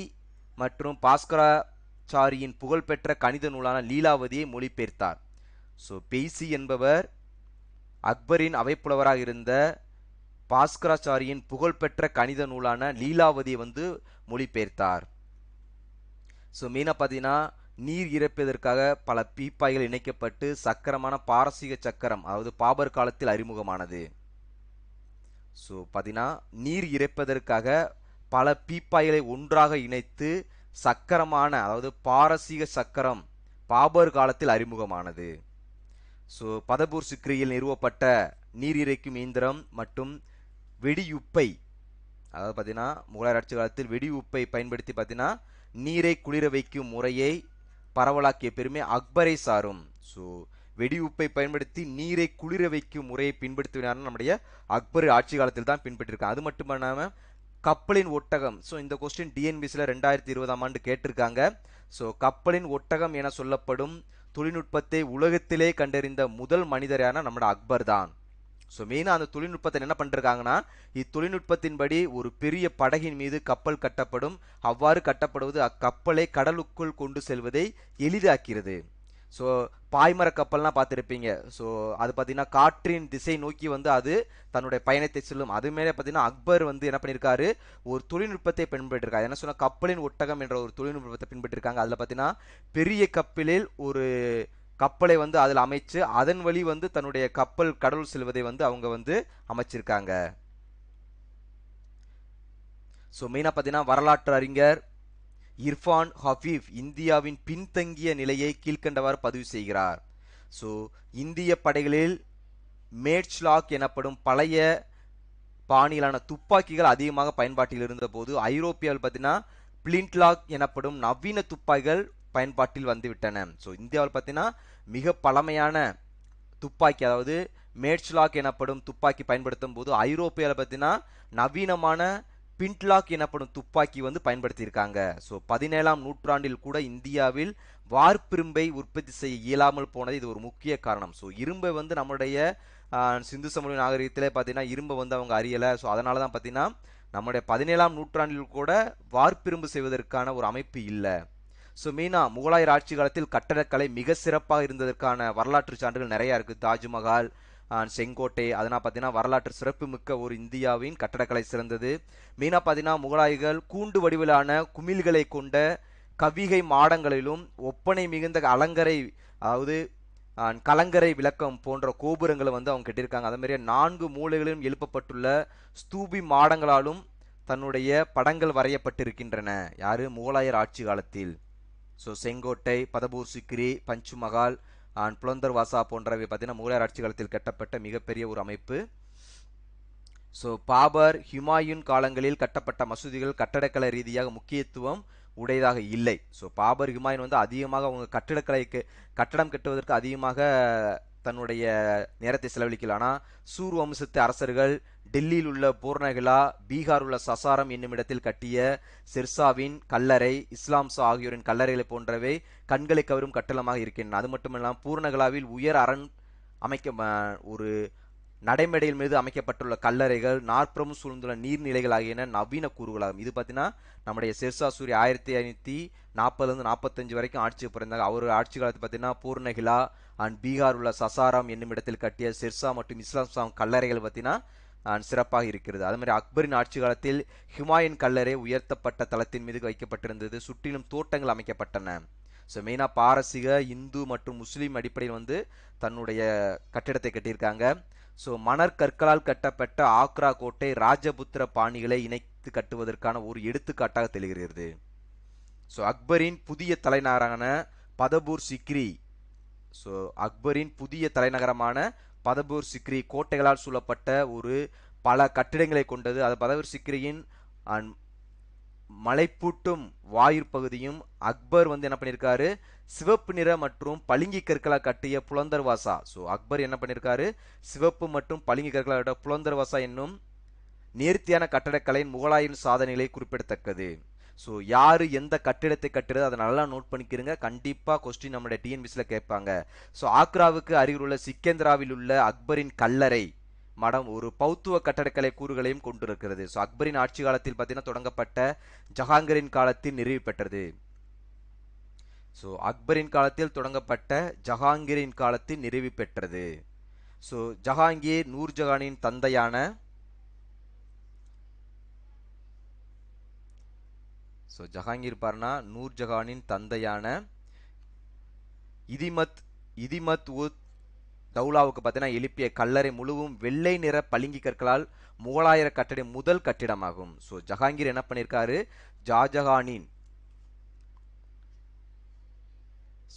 மற்றும் பாஸ்கராச்சாரியின் புகழ்பெற்ற கணித நூலான லீலாவதியை மொழிபெயர்த்தார் ஸோ பெய்சி என்பவர் அக்பரின் அவைப்புலவராக இருந்த பாஸ்கராச்சாரியின் புகழ்பெற்ற கணித நூலான லீலாவதியை வந்து மொழிபெயர்த்தார் ஸோ மீனா பார்த்தீங்கன்னா நீர் இறப்பதற்காக பல பீப்பாய்கள் இணைக்கப்பட்டு சக்கரமான பாரசீக சக்கரம் அதாவது பாபர் காலத்தில் அறிமுகமானது ஸோ பார்த்தீங்கன்னா நீர் இறைப்பதற்காக பல பீப்பாய்களை ஒன்றாக இணைத்து சக்கரமான அதாவது பாரசீக சக்கரம் பாபர் காலத்தில் அறிமுகமானது ஸோ பதபூர் சிக்ரியில் நிறுவப்பட்ட நீர் இறைக்கும் இயந்திரம் மற்றும் வெடியுப்பை அதாவது பார்த்தீங்கன்னா முகலாயர் ஆட்சி காலத்தில் வெடியுப்பை பயன்படுத்தி பார்த்தீங்கன்னா நீரை குளிர வைக்கும் முறையை பரவலாக்கிய பெருமை அக்பரை சாரும் ஸோ வெடி உப்பை பயன்படுத்தி நீரை குளிர வைக்கும் முறையை பின்படுத்தினார்னு நம்முடைய அக்பர் ஆட்சி காலத்தில் தான் பின்பற்றிருக்காங்க அது மட்டும் இல்லாமல் கப்பலின் ஒட்டகம் ஸோ இந்த கொஸ்டின் டிஎன்பிசியில் ரெண்டாயிரத்தி இருபதாம் ஆண்டு கேட்டிருக்காங்க ஸோ கப்பலின் ஒட்டகம் என சொல்லப்படும் தொழில்நுட்பத்தை உலகத்திலே கண்டறிந்த முதல் மனிதரான நம்மளோட அக்பர் தான் ஸோ மெயினாக அந்த தொழில்நுட்பத்தை என்ன பண்ணிருக்காங்கன்னா இத்தொழில்நுட்பத்தின்படி ஒரு பெரிய படகின் மீது கப்பல் கட்டப்படும் அவ்வாறு கட்டப்படுவது அக்கப்பலை கடலுக்குள் கொண்டு செல்வதை எளிதாக்கிறது ஸோ பாய்மர கப்பல்லாம் பார்த்துருப்பீங்க ஸோ அது பார்த்தீங்கன்னா காற்றின் திசை நோக்கி வந்து அது தன்னுடைய பயணத்தை செல்லும் அது மேலே பார்த்தீங்கன்னா அக்பர் வந்து என்ன பண்ணியிருக்காரு ஒரு தொழில்நுட்பத்தை பின்பற்றிருக்காரு என்ன சொன்னால் கப்பலின் ஒட்டகம் என்ற ஒரு தொழில்நுட்பத்தை பின்பற்றிருக்காங்க அதில் பார்த்தீங்கன்னா பெரிய கப்பலில் ஒரு கப்பலை வந்து அதில் அமைச்சு அதன் வழி வந்து தன்னுடைய கப்பல் கடவுள் செல்வதை வந்து அவங்க வந்து அமைச்சிருக்காங்க ஸோ மெயினாக பார்த்தீங்கன்னா வரலாற்று அறிஞர் இர்ஃபான் ஹபீப் இந்தியாவின் பின்தங்கிய நிலையை கீழ்கண்டவாறு பதிவு செய்கிறார் ஸோ இந்திய படைகளில் மேட்ச்லாக் எனப்படும் பழைய பாணியிலான துப்பாக்கிகள் அதிகமாக பயன்பாட்டில் இருந்த போது ஐரோப்பியாவில் பார்த்தீங்கன்னா பிளின்ட்லாக் எனப்படும் நவீன துப்பாக்கிகள் பயன்பாட்டில் வந்துவிட்டன ஸோ இந்தியாவில் பார்த்தீங்கன்னா மிக பழமையான துப்பாக்கி அதாவது மேட்ச்லாக் எனப்படும் துப்பாக்கி பயன்படுத்தும் போது ஐரோப்பியாவில் பார்த்தீங்கன்னா நவீனமான பின்ட்லாக் எனப்படும் துப்பாக்கி வந்து பயன்படுத்தியிருக்காங்க ஸோ பதினேழாம் நூற்றாண்டில் கூட இந்தியாவில் வார்ப்பிரும்பை உற்பத்தி செய்ய இயலாமல் போனது இது ஒரு முக்கிய காரணம் ஸோ இரும்பை வந்து நம்முடைய சிந்து சமூக நாகரிகத்திலே பார்த்தீங்கன்னா இரும்பை வந்து அவங்க அறியலை ஸோ அதனால தான் பார்த்தீங்கன்னா நம்முடைய பதினேழாம் நூற்றாண்டில் கூட வார்ப்பிரும்பு செய்வதற்கான ஒரு அமைப்பு இல்லை ஸோ மீனா முகலாயர் ஆட்சி காலத்தில் கட்டடக்கலை மிக சிறப்பாக இருந்ததற்கான வரலாற்று சான்றுகள் நிறையா இருக்குது தாஜ்மஹால் செங்கோட்டை அதனால் பார்த்தீங்கன்னா வரலாற்று சிறப்புமிக்க ஒரு இந்தியாவின் கட்டடக்கலை சிறந்தது மெயினாக பார்த்தீங்கன்னா முகலாய்கள் கூண்டு வடிவிலான குமிழ்களை கொண்ட கவிகை மாடங்களிலும் ஒப்பனை மிகுந்த அலங்கரை அதாவது கலங்கரை விளக்கம் போன்ற கோபுரங்களை வந்து அவங்க கட்டியிருக்காங்க அதே மாதிரியே நான்கு மூலைகளிலும் எழுப்பப்பட்டுள்ள ஸ்தூபி மாடங்களாலும் தன்னுடைய படங்கள் வரையப்பட்டிருக்கின்றன யாரு முகலாயர் ஆட்சி காலத்தில் ஸோ செங்கோட்டை பதபூர் சிக்ரி பஞ்சுமகால் புலந்தர் வாசா போன்றவை பார்த்தீங்கன்னா முகலாயர் ஆட்சி காலத்தில் கட்டப்பட்ட மிகப்பெரிய ஒரு அமைப்பு ஸோ பாபர் ஹிமாயுன் காலங்களில் கட்டப்பட்ட மசூதிகள் கட்டடக்கலை ரீதியாக முக்கியத்துவம் உடையதாக இல்லை ஸோ பாபர் ஹிமாயின் வந்து அதிகமாக அவங்க கட்டிடக்கலைக்கு கட்டடம் கட்டுவதற்கு அதிகமாக தன்னுடைய நேரத்தை செலவழிக்கல ஆனால் சூர் வம்சத்து அரசர்கள் டெல்லியில் உள்ள பூர்ணகிலா பீகார் உள்ள சசாரம் என்னும் இடத்தில் கட்டிய சிர்சாவின் கல்லறை இஸ்லாம்சா ஆகியோரின் கல்லறைகளை போன்றவை கண்களை கவரும் கட்டளமாக இருக்கின்றன அது மட்டுமில்லாமல் பூர்ணகிலாவில் உயர் அரண் அமைக்க ஒரு நடைமேடையில் மீது அமைக்கப்பட்டுள்ள கல்லறைகள் நாற்புறமும் சூழ்ந்துள்ள நீர்நிலைகள் ஆகியன நவீன கூறுகளாகும் இது பார்த்தீங்கன்னா நம்முடைய சிர்சா சூரிய ஆயிரத்தி ஐநூற்றி நாற்பதுலேருந்து நாற்பத்தஞ்சு வரைக்கும் ஆட்சி பிறந்தாங்க அவர் ஆட்சி காலத்தில் பார்த்தீங்கன்னா பூர்ணகிலா அண்ட் பீகார் உள்ள சசாராம் என்னும் இடத்தில் கட்டிய சிர்சா மற்றும் இஸ்லாம் சாம் கல்லறைகள் பற்றினா சிறப்பாக இருக்கிறது அது மாதிரி அக்பரின் ஆட்சி காலத்தில் ஹிமாயின் கல்லறை உயர்த்தப்பட்ட தளத்தின் மீது வைக்கப்பட்டிருந்தது சுற்றிலும் தோட்டங்கள் அமைக்கப்பட்டன ஸோ மெயினாக பாரசீக இந்து மற்றும் முஸ்லீம் அடிப்படையில் வந்து தன்னுடைய கட்டிடத்தை கட்டியிருக்காங்க ஸோ மணர் கற்களால் கட்டப்பட்ட ஆக்ரா கோட்டை ராஜபுத்திர பாணிகளை இணைத்து கட்டுவதற்கான ஒரு எடுத்துக்காட்டாக தெரிகிறது ஸோ அக்பரின் புதிய தலைநகரான பதபூர் சிக்ரி ஸோ அக்பரின் புதிய தலைநகரமான பதபூர் சிக்ரி கோட்டைகளால் சூழப்பட்ட ஒரு பல கட்டிடங்களை கொண்டது அது பதபூர் சிக்ரியின் மலைப்பூட்டும் வாயுர் பகுதியும் அக்பர் வந்து என்ன பண்ணியிருக்காரு சிவப்பு நிற மற்றும் பளிங்கி கற்களா கட்டிய புலந்தர்வாசா ஸோ அக்பர் என்ன பண்ணியிருக்காரு சிவப்பு மற்றும் பளிங்கி கற்களால் புலந்தர்வாசா என்னும் நேர்த்தியான கட்டடக்கலையின் முகலாயின் சாதனைகளை குறிப்பிடத்தக்கது ஸோ யார் எந்த கட்டிடத்தை கட்டுறது அதை நல்லா நோட் பண்ணிக்கிறங்க கண்டிப்பாக கொஸ்டின் நம்முடைய டிஎன்பிசியில் கேட்பாங்க ஸோ ஆக்ராவுக்கு அருகில் உள்ள சிக்கேந்திராவில் உள்ள அக்பரின் கல்லறை மடம் ஒரு பௌத்துவ கட்டடக்கலை கூறுகளையும் கொண்டிருக்கிறது ஸோ அக்பரின் ஆட்சி காலத்தில் பார்த்தீங்கன்னா தொடங்கப்பட்ட ஜஹாங்கரின் காலத்தில் நிறைவு பெற்றது ஸோ அக்பரின் காலத்தில் தொடங்கப்பட்ட ஜஹாங்கிரின் காலத்தில் நிறைவு பெற்றது ஸோ ஜஹாங்கீர் நூர்ஜஹானின் தந்தையான ஸோ ஜஹாங்கீர் பார்னா நூர் ஜஹானின் தந்தையான இதிமத் இதிமத் உத் தௌலாவுக்கு பார்த்தீங்கன்னா எழுப்பிய கல்லறை முழுவதும் வெள்ளை நிற பளிங்கி கற்களால் முகலாயர கட்டடம் முதல் கட்டிடமாகும் ஸோ ஜஹாங்கீர் என்ன பண்ணியிருக்காரு ஜாஜஹானின்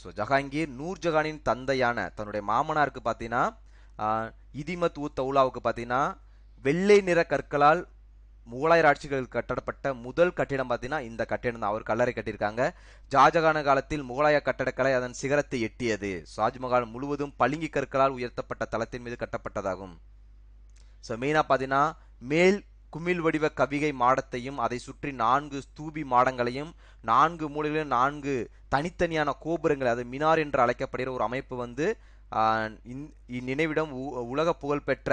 ஸோ ஜஹாங்கீர் நூர்ஜஹானின் தந்தையான தன்னுடைய மாமனாருக்கு பார்த்தீங்கன்னா இதிமத் உத் தௌலாவுக்கு பார்த்தீங்கன்னா வெள்ளை நிற கற்களால் முகலாயர் ஆட்சிகள் கட்டப்பட்ட முதல் கட்டிடம் பார்த்தீங்கன்னா இந்த கட்டிடம் தான் அவர் கல்லறை கட்டியிருக்காங்க ஜாஜகான காலத்தில் முகலாய கட்டடக்கலை அதன் சிகரத்தை எட்டியது ஷாஜ்மஹால் முழுவதும் பளிங்கி கற்களால் உயர்த்தப்பட்ட தளத்தின் மீது கட்டப்பட்டதாகும் ஸோ மெயினாக பார்த்தீங்கன்னா மேல் குமிழ் வடிவ கவிகை மாடத்தையும் அதை சுற்றி நான்கு ஸ்தூபி மாடங்களையும் நான்கு மூலைகளிலும் நான்கு தனித்தனியான கோபுரங்கள் அது மினார் என்று அழைக்கப்படுகிற ஒரு அமைப்பு வந்து இந்நினைவிடம் உலக புகழ்பெற்ற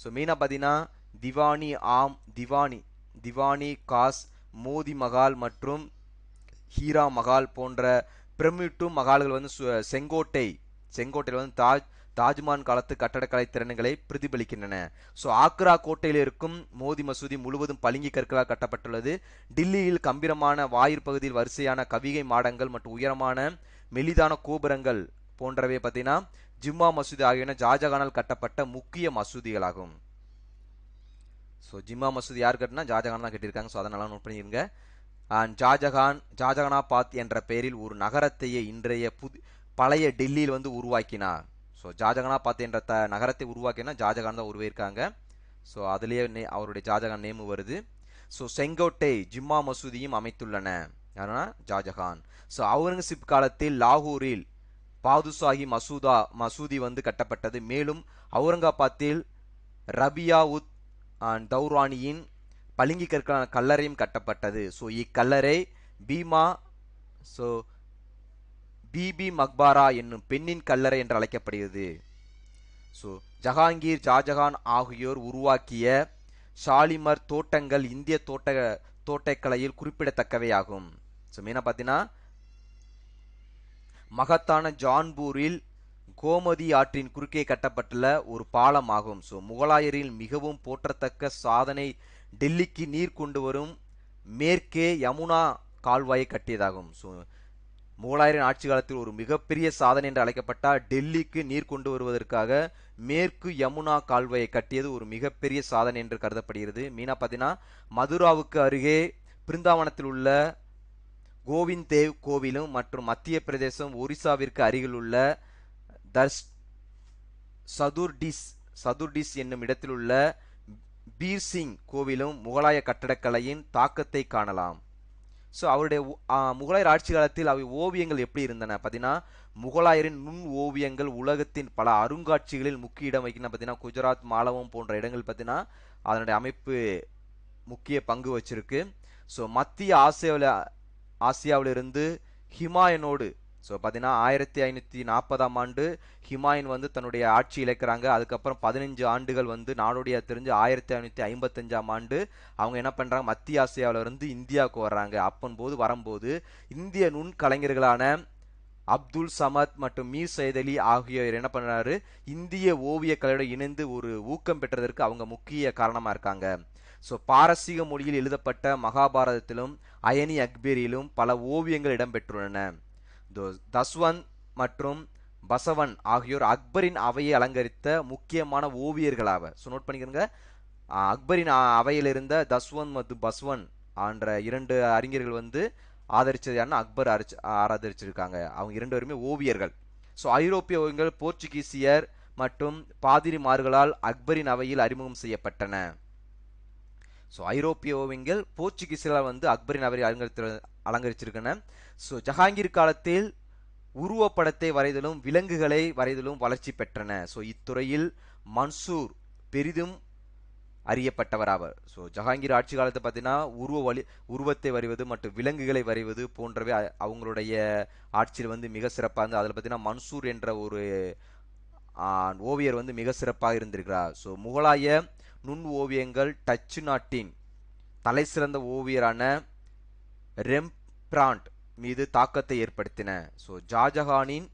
ஸோ மெயினாக பார்த்தீங்கன்னா திவானி ஆம் திவானி திவானி காஸ் மோதி மகால் மற்றும் ஹீரா மகால் போன்ற பிரமிட்டு மகால்கள் வந்து செங்கோட்டை செங்கோட்டையில் வந்து தாஜ் தாஜ்மான் காலத்து கட்டடக்கலை திறன்களை பிரதிபலிக்கின்றன ஸோ ஆக்ரா கோட்டையில் இருக்கும் மோதி மசூதி முழுவதும் பளிங்கி கற்களால் கட்டப்பட்டுள்ளது டில்லியில் கம்பீரமான வாயிற்பகுதியில் வரிசையான கவிகை மாடங்கள் மற்றும் உயரமான மெலிதான கோபுரங்கள் போன்றவை பார்த்தீங்கன்னா ஜிம்மா மசூதி ஆகியன ஜாஜகானால் கட்டப்பட்ட முக்கிய மசூதிகளாகும் ஸோ ஜிம்மா மசூதி யார் கட்டினா ஜாஜகான் தான் கட்டியிருக்காங்க ஸோ அதனால நோட் பண்ணிடுங்க அண்ட் ஜாஜகான் ஜாஜகனாபாத் என்ற பெயரில் ஒரு நகரத்தையே இன்றைய புது பழைய டெல்லியில் வந்து உருவாக்கினார் ஸோ பாத் என்ற த நகரத்தை உருவாக்கினா ஜாஜகான் தான் உருவாயிருக்காங்க ஸோ அதுலேயே நே அவருடைய ஜாஜகான் நேமு வருது ஸோ செங்கோட்டை ஜிம்மா மசூதியும் அமைத்துள்ளன யாருன்னா ஜாஜகான் ஸோ அவுரங்கசீப் காலத்தில் லாகூரில் பாதுசாஹி மசூதா மசூதி வந்து கட்டப்பட்டது மேலும் அவுரங்காபாத்தில் ரபியா உத் தௌரானியின் பளிங்கி கற்களான கல்லறையும் கட்டப்பட்டது ஸோ இக்கல்லறை பீமா ஸோ பிபி மக்பாரா என்னும் பெண்ணின் கல்லறை என்று அழைக்கப்படுகிறது ஸோ ஜஹாங்கீர் ஷாஜஹான் ஆகியோர் உருவாக்கிய ஷாலிமர் தோட்டங்கள் இந்திய தோட்ட தோட்டக்கலையில் குறிப்பிடத்தக்கவையாகும் ஸோ மெயினாக பார்த்தீங்கன்னா மகத்தான ஜான்பூரில் கோமதி ஆற்றின் குறுக்கே கட்டப்பட்டுள்ள ஒரு பாலம் ஆகும் ஸோ முகலாயரில் மிகவும் போற்றத்தக்க சாதனை டெல்லிக்கு நீர் கொண்டு வரும் மேற்கே யமுனா கால்வாயை கட்டியதாகும் ஸோ முகலாயரின் ஆட்சி காலத்தில் ஒரு மிகப்பெரிய சாதனை என்று அழைக்கப்பட்ட டெல்லிக்கு நீர் கொண்டு வருவதற்காக மேற்கு யமுனா கால்வாயை கட்டியது ஒரு மிகப்பெரிய சாதனை என்று கருதப்படுகிறது மீனா பார்த்தீங்கன்னா மதுராவுக்கு அருகே பிருந்தாவனத்தில் உள்ள கோவிந்த் தேவ் கோவிலும் மற்றும் மத்திய பிரதேசம் ஒரிசாவிற்கு அருகில் உள்ள தர்ஸ் சதுர்டிஸ் சதுர்டிஸ் என்னும் இடத்தில் உள்ள பீர்சிங் கோவிலும் முகலாய கட்டடக்கலையின் தாக்கத்தை காணலாம் ஸோ அவருடைய முகலாயர் ஆட்சி காலத்தில் அவை ஓவியங்கள் எப்படி இருந்தன பார்த்தீங்கன்னா முகலாயரின் நுண் ஓவியங்கள் உலகத்தின் பல அருங்காட்சிகளில் முக்கிய இடம் வைக்கணும் பார்த்தீங்கன்னா குஜராத் மாலவம் போன்ற இடங்கள் பார்த்தீங்கன்னா அதனுடைய அமைப்பு முக்கிய பங்கு வச்சிருக்கு ஸோ மத்திய ஆசியாவில் ஆசியாவிலிருந்து ஹிமாயனோடு ஸோ பார்த்தீங்கன்னா ஆயிரத்தி ஐநூற்றி நாற்பதாம் ஆண்டு ஹிமாயின் வந்து தன்னுடைய ஆட்சி இழக்கிறாங்க அதுக்கப்புறம் பதினஞ்சு ஆண்டுகள் வந்து நாடோடைய தெரிஞ்சு ஆயிரத்தி ஐநூற்றி ஐம்பத்தஞ்சாம் ஆண்டு அவங்க என்ன பண்ணுறாங்க மத்திய ஆசியாவிலிருந்து இந்தியாவுக்கு வர்றாங்க அப்போது வரும்போது இந்திய நுண்கலைஞர்களான அப்துல் சமத் மற்றும் மீர் சைத் அலி ஆகியோர் என்ன பண்ணுறாரு இந்திய கலையோட இணைந்து ஒரு ஊக்கம் பெற்றதற்கு அவங்க முக்கிய காரணமாக இருக்காங்க ஸோ பாரசீக மொழியில் எழுதப்பட்ட மகாபாரதத்திலும் அயனி அக்பேரியிலும் பல ஓவியங்கள் இடம்பெற்றுள்ளன தஸ்வந்த் மற்றும் பசவன் ஆகியோர் அக்பரின் அவையை அலங்கரித்த முக்கியமான ஓவியர்களாக ஸோ நோட் பண்ணிக்கிறங்க அக்பரின் அவையில் இருந்த தஸ்வந்த் மற்றும் பஸ்வன் என்ற இரண்டு அறிஞர்கள் வந்து ஆதரிச்சது யாருன்னா அக்பர் அரிச்சு ஆராதரிச்சிருக்காங்க அவங்க இரண்டு பேருமே ஓவியர்கள் ஸோ ஐரோப்பிய ஓவியங்கள் போர்ச்சுகீசியர் மற்றும் பாதிரிமார்களால் அக்பரின் அவையில் அறிமுகம் செய்யப்பட்டன ஸோ ஐரோப்பிய ஓவியங்கள் போர்ச்சுகீசியரால் வந்து அக்பரின் அவையில் அறிமுகத்தில் அலங்கரிச்சிருக்கன ஸோ ஜஹாங்கீர் காலத்தில் உருவப்படத்தை வரைதலும் விலங்குகளை வரைதலும் வளர்ச்சி பெற்றன ஸோ இத்துறையில் மன்சூர் பெரிதும் அறியப்பட்டவராவர் ஸோ ஜஹாங்கீர் ஆட்சி காலத்தை பார்த்தீங்கன்னா உருவ வழி உருவத்தை வரைவது மற்றும் விலங்குகளை வரைவது போன்றவை அவங்களுடைய ஆட்சியில் வந்து மிக சிறப்பாக இருந்தது அதில் பார்த்தீங்கன்னா மன்சூர் என்ற ஒரு ஓவியர் வந்து மிக சிறப்பாக இருந்திருக்கிறார் ஸோ முகலாய நுண் ஓவியங்கள் டச்சு நாட்டின் தலை சிறந்த ஓவியரான ரெம் பிராண்ட் மீது தாக்கத்தை ஏற்படுத்தின ஸோ ஜாஜஹானின்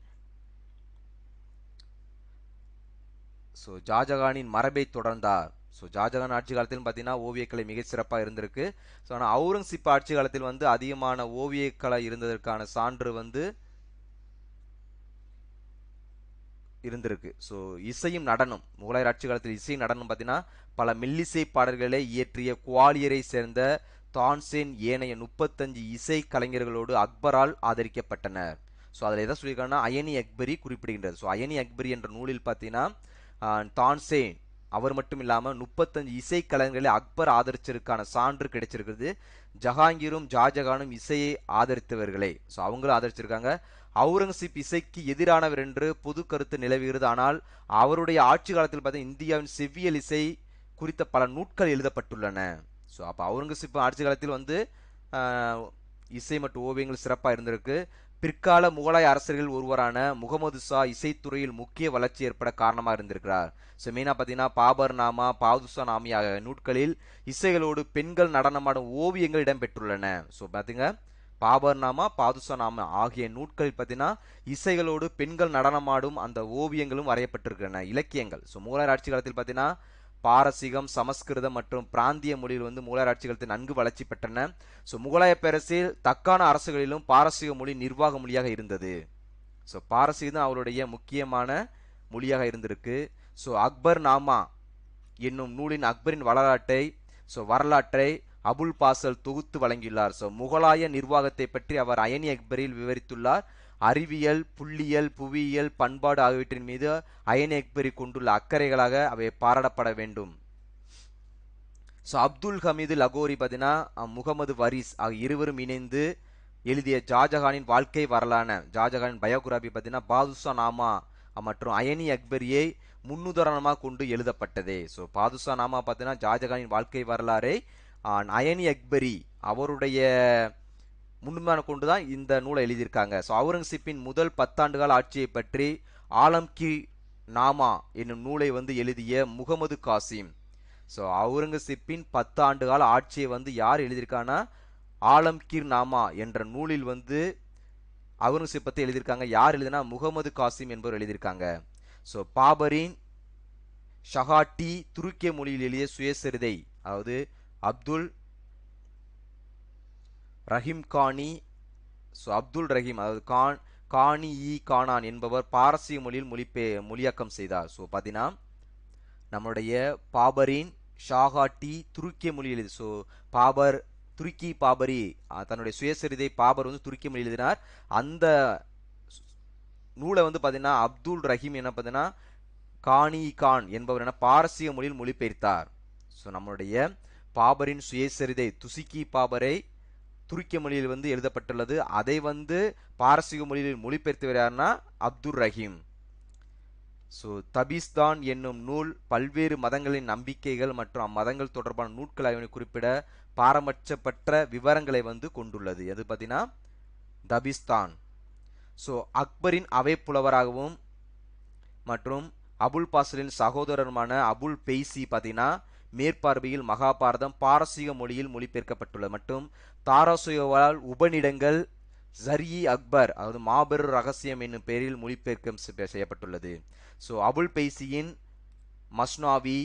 ஸோ ஜாஜகானின் மரபை தொடர்ந்தார் ஸோ ஜாஜகான் ஆட்சி காலத்தில் பார்த்தீங்கன்னா ஓவியக்கலை சிறப்பாக இருந்திருக்கு ஸோ ஆனால் அவுரங்கசீப் ஆட்சி காலத்தில் வந்து அதிகமான ஓவியக்கலை இருந்ததற்கான சான்று வந்து இருந்திருக்கு ஸோ இசையும் நடனம் முகலாயர் ஆட்சி காலத்தில் இசையும் நடனம் பார்த்தீங்கன்னா பல மில்லிசை பாடல்களை இயற்றிய குவாலியரை சேர்ந்த தான்சேன் ஏனைய முப்பத்தஞ்சு இசை கலைஞர்களோடு அக்பரால் ஆதரிக்கப்பட்டனர் ஸோ அதில் எதை சொல்லியிருக்காங்கன்னா அயனி அக்பரி குறிப்பிடுகின்றது ஸோ அயனி அக்பரி என்ற நூலில் பார்த்தீங்கன்னா தான்சேன் அவர் மட்டும் இல்லாமல் முப்பத்தஞ்சு இசை கலைஞர்களை அக்பர் ஆதரிச்சிருக்கான சான்று கிடைச்சிருக்கிறது ஜஹாங்கீரும் ஜாஜகானும் இசையை ஆதரித்தவர்களே ஸோ அவங்களும் ஆதரிச்சிருக்காங்க அவுரங்கசீப் இசைக்கு எதிரானவர் என்று பொது கருத்து நிலவுகிறது ஆனால் அவருடைய ஆட்சி காலத்தில் பார்த்தீங்கன்னா இந்தியாவின் செவ்வியல் இசை குறித்த பல நூட்கள் எழுதப்பட்டுள்ளன ஸோ அப்போ அவுரங்கசீப் ஆட்சி காலத்தில் வந்து இசை மற்றும் ஓவியங்கள் சிறப்பாக இருந்திருக்கு பிற்கால முகலாய அரசர்கள் ஒருவரான முகமது ஷா இசைத்துறையில் முக்கிய வளர்ச்சி ஏற்பட காரணமாக இருந்திருக்கிறார் ஸோ மெயினாக பார்த்தீங்கன்னா பாபர் நாமா பாதுஷா ஆகிய நூட்களில் இசைகளோடு பெண்கள் நடனமாடும் ஓவியங்கள் இடம்பெற்றுள்ளன ஸோ பார்த்தீங்க பாபர் நாமா பாதுஷா நாமா ஆகிய நூட்களில் பார்த்தீங்கன்னா இசைகளோடு பெண்கள் நடனமாடும் அந்த ஓவியங்களும் வரையப்பட்டிருக்கின்றன இலக்கியங்கள் ஸோ முகலாயர் ஆட்சி காலத்தில் பார்த்தீங்கன்னா பாரசீகம் சமஸ்கிருதம் மற்றும் பிராந்திய மொழியில் வந்து முகலாயர் ஆட்சிகள் நன்கு வளர்ச்சி பெற்றன ஸோ முகலாய பேரரசில் தக்கான அரசுகளிலும் பாரசீக மொழி நிர்வாக மொழியாக இருந்தது ஸோ பாரசீகம் அவருடைய முக்கியமான மொழியாக இருந்திருக்கு ஸோ அக்பர் நாமா என்னும் நூலின் அக்பரின் வரலாற்றை ஸோ வரலாற்றை அபுல் பாசல் தொகுத்து வழங்கியுள்ளார் ஸோ முகலாய நிர்வாகத்தை பற்றி அவர் அயனி அக்பரில் விவரித்துள்ளார் அறிவியல் புள்ளியியல் புவியியல் பண்பாடு ஆகியவற்றின் மீது அயன் எக்பெரி கொண்டுள்ள அக்கறைகளாக அவை பாராடப்பட வேண்டும் ஸோ அப்துல் ஹமீது லகோரி பார்த்தீங்கன்னா முகமது வரிஸ் ஆகிய இருவரும் இணைந்து எழுதிய ஜாஜஹானின் வாழ்க்கை வரலான ஜாஜஹானின் பயோகிராபி பார்த்தீங்கன்னா பாதுஷா நாமா மற்றும் அயனி அக்பரியை முன்னுதாரணமாக கொண்டு எழுதப்பட்டதே ஸோ பாதுஷா நாமா பார்த்தீங்கன்னா ஜாஜகானின் வாழ்க்கை வரலாறை அயனி அக்பரி அவருடைய முன்னுமான கொண்டு தான் இந்த நூலை எழுதியிருக்காங்க ஸோ அவுரங்கசீப்பின் முதல் கால ஆட்சியை பற்றி ஆலம்கி நாமா என்னும் நூலை வந்து எழுதிய முகமது காசிம் ஸோ அவுரங்கசீப்பின் பத்து கால ஆட்சியை வந்து யார் எழுதியிருக்காங்கன்னா ஆலம்கீர் நாமா என்ற நூலில் வந்து அவுரங்கசீப் பற்றி எழுதியிருக்காங்க யார் எழுதினா முகமது காசிம் என்பவர் எழுதியிருக்காங்க ஸோ பாபரின் ஷஹாட்டி துருக்கிய மொழியில் எழுதிய சுயசரிதை அதாவது அப்துல் ரஹீம் கானி ஸோ அப்துல் ரஹீம் அதாவது கான் கானி இ கானான் என்பவர் பாரசீக மொழியில் மொழிபே மொழியாக்கம் செய்தார் ஸோ பார்த்தீங்கன்னா நம்மளுடைய பாபரின் ஷாகாட்டி துருக்கிய மொழியில் எழுது ஸோ பாபர் துருக்கி பாபரி தன்னுடைய சுயசரிதை பாபர் வந்து துருக்கிய மொழி எழுதினார் அந்த நூலை வந்து பார்த்தீங்கன்னா அப்துல் ரஹீம் என்ன பார்த்தீங்கன்னா கானி கான் என்பவர் என பாரசீக மொழியில் மொழிபெயர்த்தார் ஸோ நம்மளுடைய பாபரின் சுயசரிதை துசிக்கி பாபரை துருக்கிய மொழியில் வந்து எழுதப்பட்டுள்ளது அதை வந்து பாரசீக மொழியில் மொழிபெயர்த்தவர் யாருன்னா அப்துர் ரஹீம் ஸோ தபிஸ்தான் என்னும் நூல் பல்வேறு மதங்களின் நம்பிக்கைகள் மற்றும் அம்மதங்கள் தொடர்பான நூல்கள் ஆகியவை குறிப்பிட பாரமற்றப்பற்ற விவரங்களை வந்து கொண்டுள்ளது எது பார்த்தீங்கன்னா தபிஸ்தான் ஸோ அக்பரின் அவை புலவராகவும் மற்றும் அபுல் பாசலின் சகோதரருமான அபுல் பெய்சி பார்த்தீங்கன்னா மேற்பார்வையில் மகாபாரதம் பாரசீக மொழியில் மொழிபெயர்க்கப்பட்டுள்ளது மற்றும் தாராசுயவால் உபநிடங்கள் ஜர்இ அக்பர் அதாவது மாபெரும் ரகசியம் என்னும் பெயரில் மொழிபெயர்க்கம் செய்யப்பட்டுள்ளது ஸோ அபுல் பைசியின் மஸ்னாவி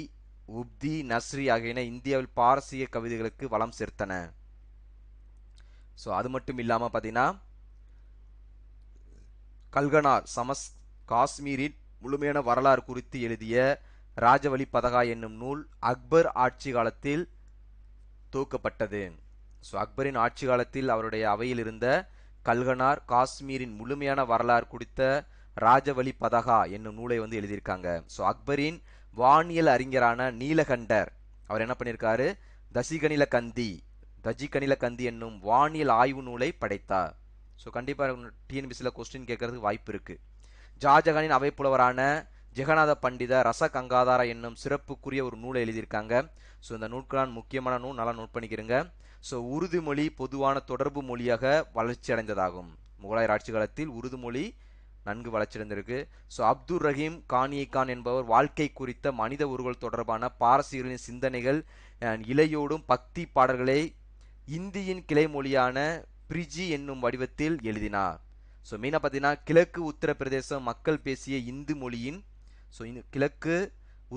உப்தி நஸ்ரி ஆகியன இந்தியாவில் பாரசீக கவிதைகளுக்கு வளம் சேர்த்தன ஸோ அது மட்டும் இல்லாமல் பார்த்தீங்கன்னா கல்கனார் சமஸ் காஷ்மீரின் முழுமையான வரலாறு குறித்து எழுதிய ராஜவழி பதகா என்னும் நூல் அக்பர் ஆட்சி காலத்தில் தூக்கப்பட்டது ஸோ அக்பரின் ஆட்சி காலத்தில் அவருடைய அவையில் இருந்த கல்கனார் காஷ்மீரின் முழுமையான வரலாறு குறித்த ராஜவழி பதகா என்னும் நூலை வந்து எழுதியிருக்காங்க ஸோ அக்பரின் வானியல் அறிஞரான நீலகண்டர் அவர் என்ன பண்ணியிருக்காரு தசிகனில கந்தி தஜிகனில கந்தி என்னும் வானியல் ஆய்வு நூலை படைத்தார் ஸோ கண்டிப்பாக டிஎன்பிசியில் கொஸ்டின் கேட்கறதுக்கு வாய்ப்பு இருக்குது ஜாஜகானின் புலவரான ஜெகநாத பண்டித ரச கங்காதாரா என்னும் சிறப்புக்குரிய ஒரு நூலை எழுதியிருக்காங்க ஸோ இந்த நூட்களான் முக்கியமான நூல் நல்லா நோட் பண்ணிக்கிறேங்க ஸோ உருது மொழி பொதுவான தொடர்பு மொழியாக வளர்ச்சி அடைந்ததாகும் முகலாயர் ஆட்சி காலத்தில் உருது மொழி நன்கு வளர்ச்சியடைந்திருக்கு ஸோ அப்துல் ரஹீம் கானியை கான் என்பவர் வாழ்க்கை குறித்த மனித உருவல் தொடர்பான பாரசீகர்களின் சிந்தனைகள் இலையோடும் பக்தி பாடல்களை இந்தியின் கிளை மொழியான பிரிஜி என்னும் வடிவத்தில் எழுதினார் ஸோ மெயினாக பார்த்தீங்கன்னா கிழக்கு உத்தரப்பிரதேசம் மக்கள் பேசிய இந்து மொழியின் ஸோ இன்னும் கிழக்கு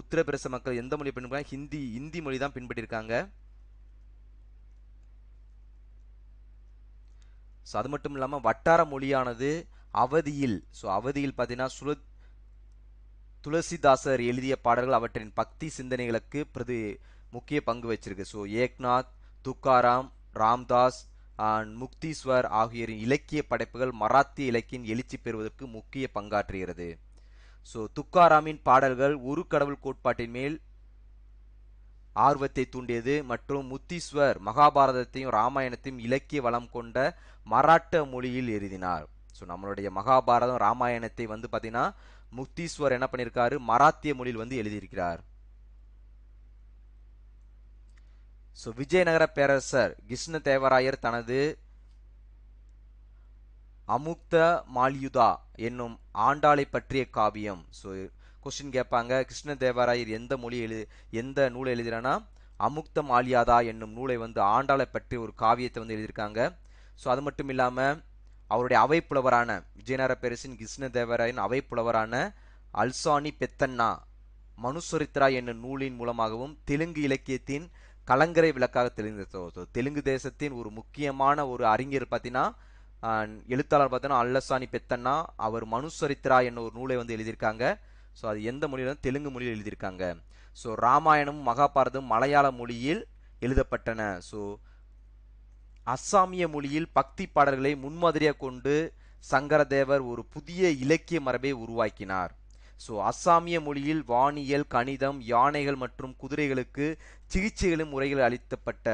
உத்தரப்பிரச மக்கள் எந்த மொழியை பின்பற்றாங்க ஹிந்தி இந்தி மொழி தான் பின்பற்றிருக்காங்க ஸோ அது மட்டும் இல்லாமல் வட்டார மொழியானது அவதியில் ஸோ அவதியில் பார்த்தீங்கன்னா சுல துளசிதாசர் எழுதிய பாடல்கள் அவற்றின் பக்தி சிந்தனைகளுக்கு பிரதி முக்கிய பங்கு வச்சிருக்கு ஸோ ஏக்நாத் துக்காராம் ராம்தாஸ் முக்தீஸ்வர் ஆகியோரின் இலக்கிய படைப்புகள் மராத்தி இலக்கியின் எழுச்சி பெறுவதற்கு முக்கிய பங்காற்றுகிறது ஸோ துக்காராமின் பாடல்கள் ஒரு கடவுள் கோட்பாட்டின் மேல் ஆர்வத்தை தூண்டியது மற்றும் முத்தீஸ்வர் மகாபாரதத்தையும் ராமாயணத்தையும் இலக்கிய வளம் கொண்ட மராட்ட மொழியில் எழுதினார் ஸோ நம்மளுடைய மகாபாரதம் ராமாயணத்தை வந்து பார்த்தீங்கன்னா முத்தீஸ்வர் என்ன பண்ணியிருக்காரு மராத்திய மொழியில் வந்து எழுதியிருக்கிறார் ஸோ விஜயநகர பேரரசர் கிருஷ்ண தேவராயர் தனது அமுக்த மால்யுதா என்னும் ஆண்டாளை பற்றிய காவியம் ஸோ கொஸ்டின் கேட்பாங்க கிருஷ்ண தேவராயர் எந்த மொழி எழு எந்த நூலை எழுதுகிறான்னா அமுக்த மாலியாதா என்னும் நூலை வந்து ஆண்டாளை பற்றி ஒரு காவியத்தை வந்து எழுதியிருக்காங்க ஸோ அது மட்டும் இல்லாமல் அவருடைய அவை புலவரான விஜயநார பெருசின் கிருஷ்ண தேவராயன் அவை புலவரான அல்சானி பெத்தன்னா மனுசரித்ரா என்னும் நூலின் மூலமாகவும் தெலுங்கு இலக்கியத்தின் கலங்கரை விளக்காக தெளிந்தது தெலுங்கு தேசத்தின் ஒரு முக்கியமான ஒரு அறிஞர் பார்த்தீங்கன்னா எழுத்தாளர் பார்த்தோன்னா அல்லசானி பெத்தண்ணா அவர் மனுசரித்ரா என்ன ஒரு நூலை வந்து எழுதியிருக்காங்க ஸோ அது எந்த மொழியிலும் தெலுங்கு மொழியில் எழுதியிருக்காங்க ஸோ ராமாயணமும் மகாபாரதம் மலையாள மொழியில் எழுதப்பட்டன ஸோ அஸ்ஸாமிய மொழியில் பக்தி பாடல்களை முன்மாதிரியாக கொண்டு சங்கரதேவர் ஒரு புதிய இலக்கிய மரபை உருவாக்கினார் ஸோ அஸ்ஸாமிய மொழியில் வானியல் கணிதம் யானைகள் மற்றும் குதிரைகளுக்கு சிகிச்சைகளும் முறைகள் அளித்தப்பட்ட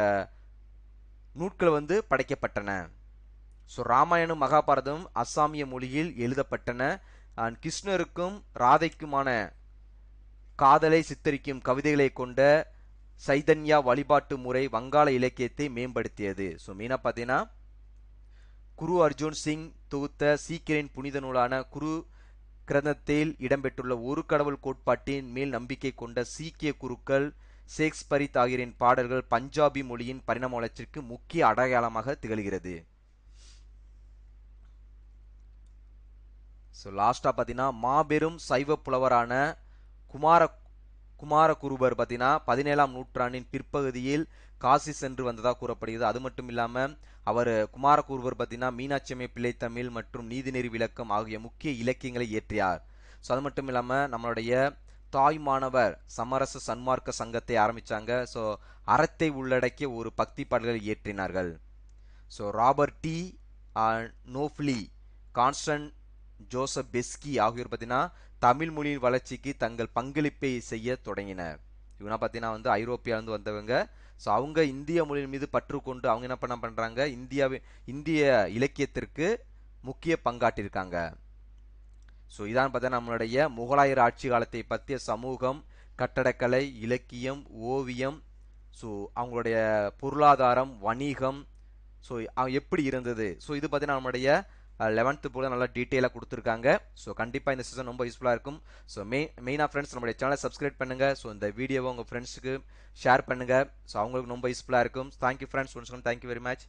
நூட்கள் வந்து படைக்கப்பட்டன ஸோ ராமாயணம் மகாபாரதம் அஸ்ஸாமிய மொழியில் எழுதப்பட்டன அண்ட் கிருஷ்ணருக்கும் ராதைக்குமான காதலை சித்தரிக்கும் கவிதைகளை கொண்ட சைதன்யா வழிபாட்டு முறை வங்காள இலக்கியத்தை மேம்படுத்தியது ஸோ மெயினாக பார்த்தீங்கன்னா குரு அர்ஜுன் சிங் தொகுத்த சீக்கிரின் புனித நூலான குரு கிரந்தத்தில் இடம்பெற்றுள்ள ஒரு கடவுள் கோட்பாட்டின் மேல் நம்பிக்கை கொண்ட சீக்கிய குருக்கள் ஷேக்ஸ்பரித் ஆகியோரின் பாடல்கள் பஞ்சாபி மொழியின் பரிணாம வளர்ச்சிக்கு முக்கிய அடையாளமாக திகழ்கிறது ஸோ லாஸ்ட்டாக பார்த்தீங்கன்னா மாபெரும் சைவ புலவரான குமார குமாரகுருபர் பார்த்தீங்கன்னா பதினேழாம் நூற்றாண்டின் பிற்பகுதியில் காசி சென்று வந்ததாக கூறப்படுகிறது அது மட்டும் இல்லாமல் அவர் குமாரகுருபர் பார்த்தீங்கன்னா மீனாட்சியம்மை பிள்ளைத்தமிழ் மற்றும் நீதிநெறி விளக்கம் ஆகிய முக்கிய இலக்கியங்களை இயற்றியார் ஸோ அது மட்டும் இல்லாமல் நம்மளுடைய தாய் மாணவர் சமரச சன்மார்க்க சங்கத்தை ஆரம்பித்தாங்க ஸோ அறத்தை உள்ளடக்கிய ஒரு பக்தி பாடல்களை இயற்றினார்கள் so Robert de Nobili Constantine Joseph Beschi ஆகியோர் பார்த்தீங்கன்னா தமிழ் மொழியின் வளர்ச்சிக்கு தங்கள் பங்களிப்பை செய்ய தொடங்கினர் இவங்க பார்த்தீங்கன்னா வந்து இருந்து வந்தவங்க ஸோ அவங்க இந்திய மொழியின் மீது பற்று கொண்டு அவங்க என்ன பண்ண பண்ணுறாங்க இந்தியாவின் இந்திய இலக்கியத்திற்கு முக்கிய பங்காற்றியிருக்காங்க ஸோ இதான் பார்த்தீங்கன்னா நம்மளுடைய முகலாயர் ஆட்சி காலத்தை பற்றிய சமூகம் கட்டடக்கலை இலக்கியம் ஓவியம் ஸோ அவங்களுடைய பொருளாதாரம் வணிகம் ஸோ எப்படி இருந்தது ஸோ இது பார்த்தீங்கன்னா நம்மளுடைய லெவன்த்து போல நல்லா டீட்டெயிலாக கொடுத்துருக்காங்க ஸோ கண்டிப்பாக இந்த சீசன் ரொம்ப யூஸ்ஃபுல்லாக இருக்கும் ஸோ மெயின் மெயினாக ஃப்ரெண்ட்ஸ் நம்மளுடைய சேனலை சப்ஸ்கிரைப் பண்ணுங்கள் ஸோ இந்த வீடியோவை உங்கள் ஃப்ரெண்ட்ஸுக்கு ஷேர் பண்ணுங்கள் ஸோ அவங்களுக்கு ரொம்ப யூஸ்ஃபுல்லாக இருக்கும் thank you friends once thank you very much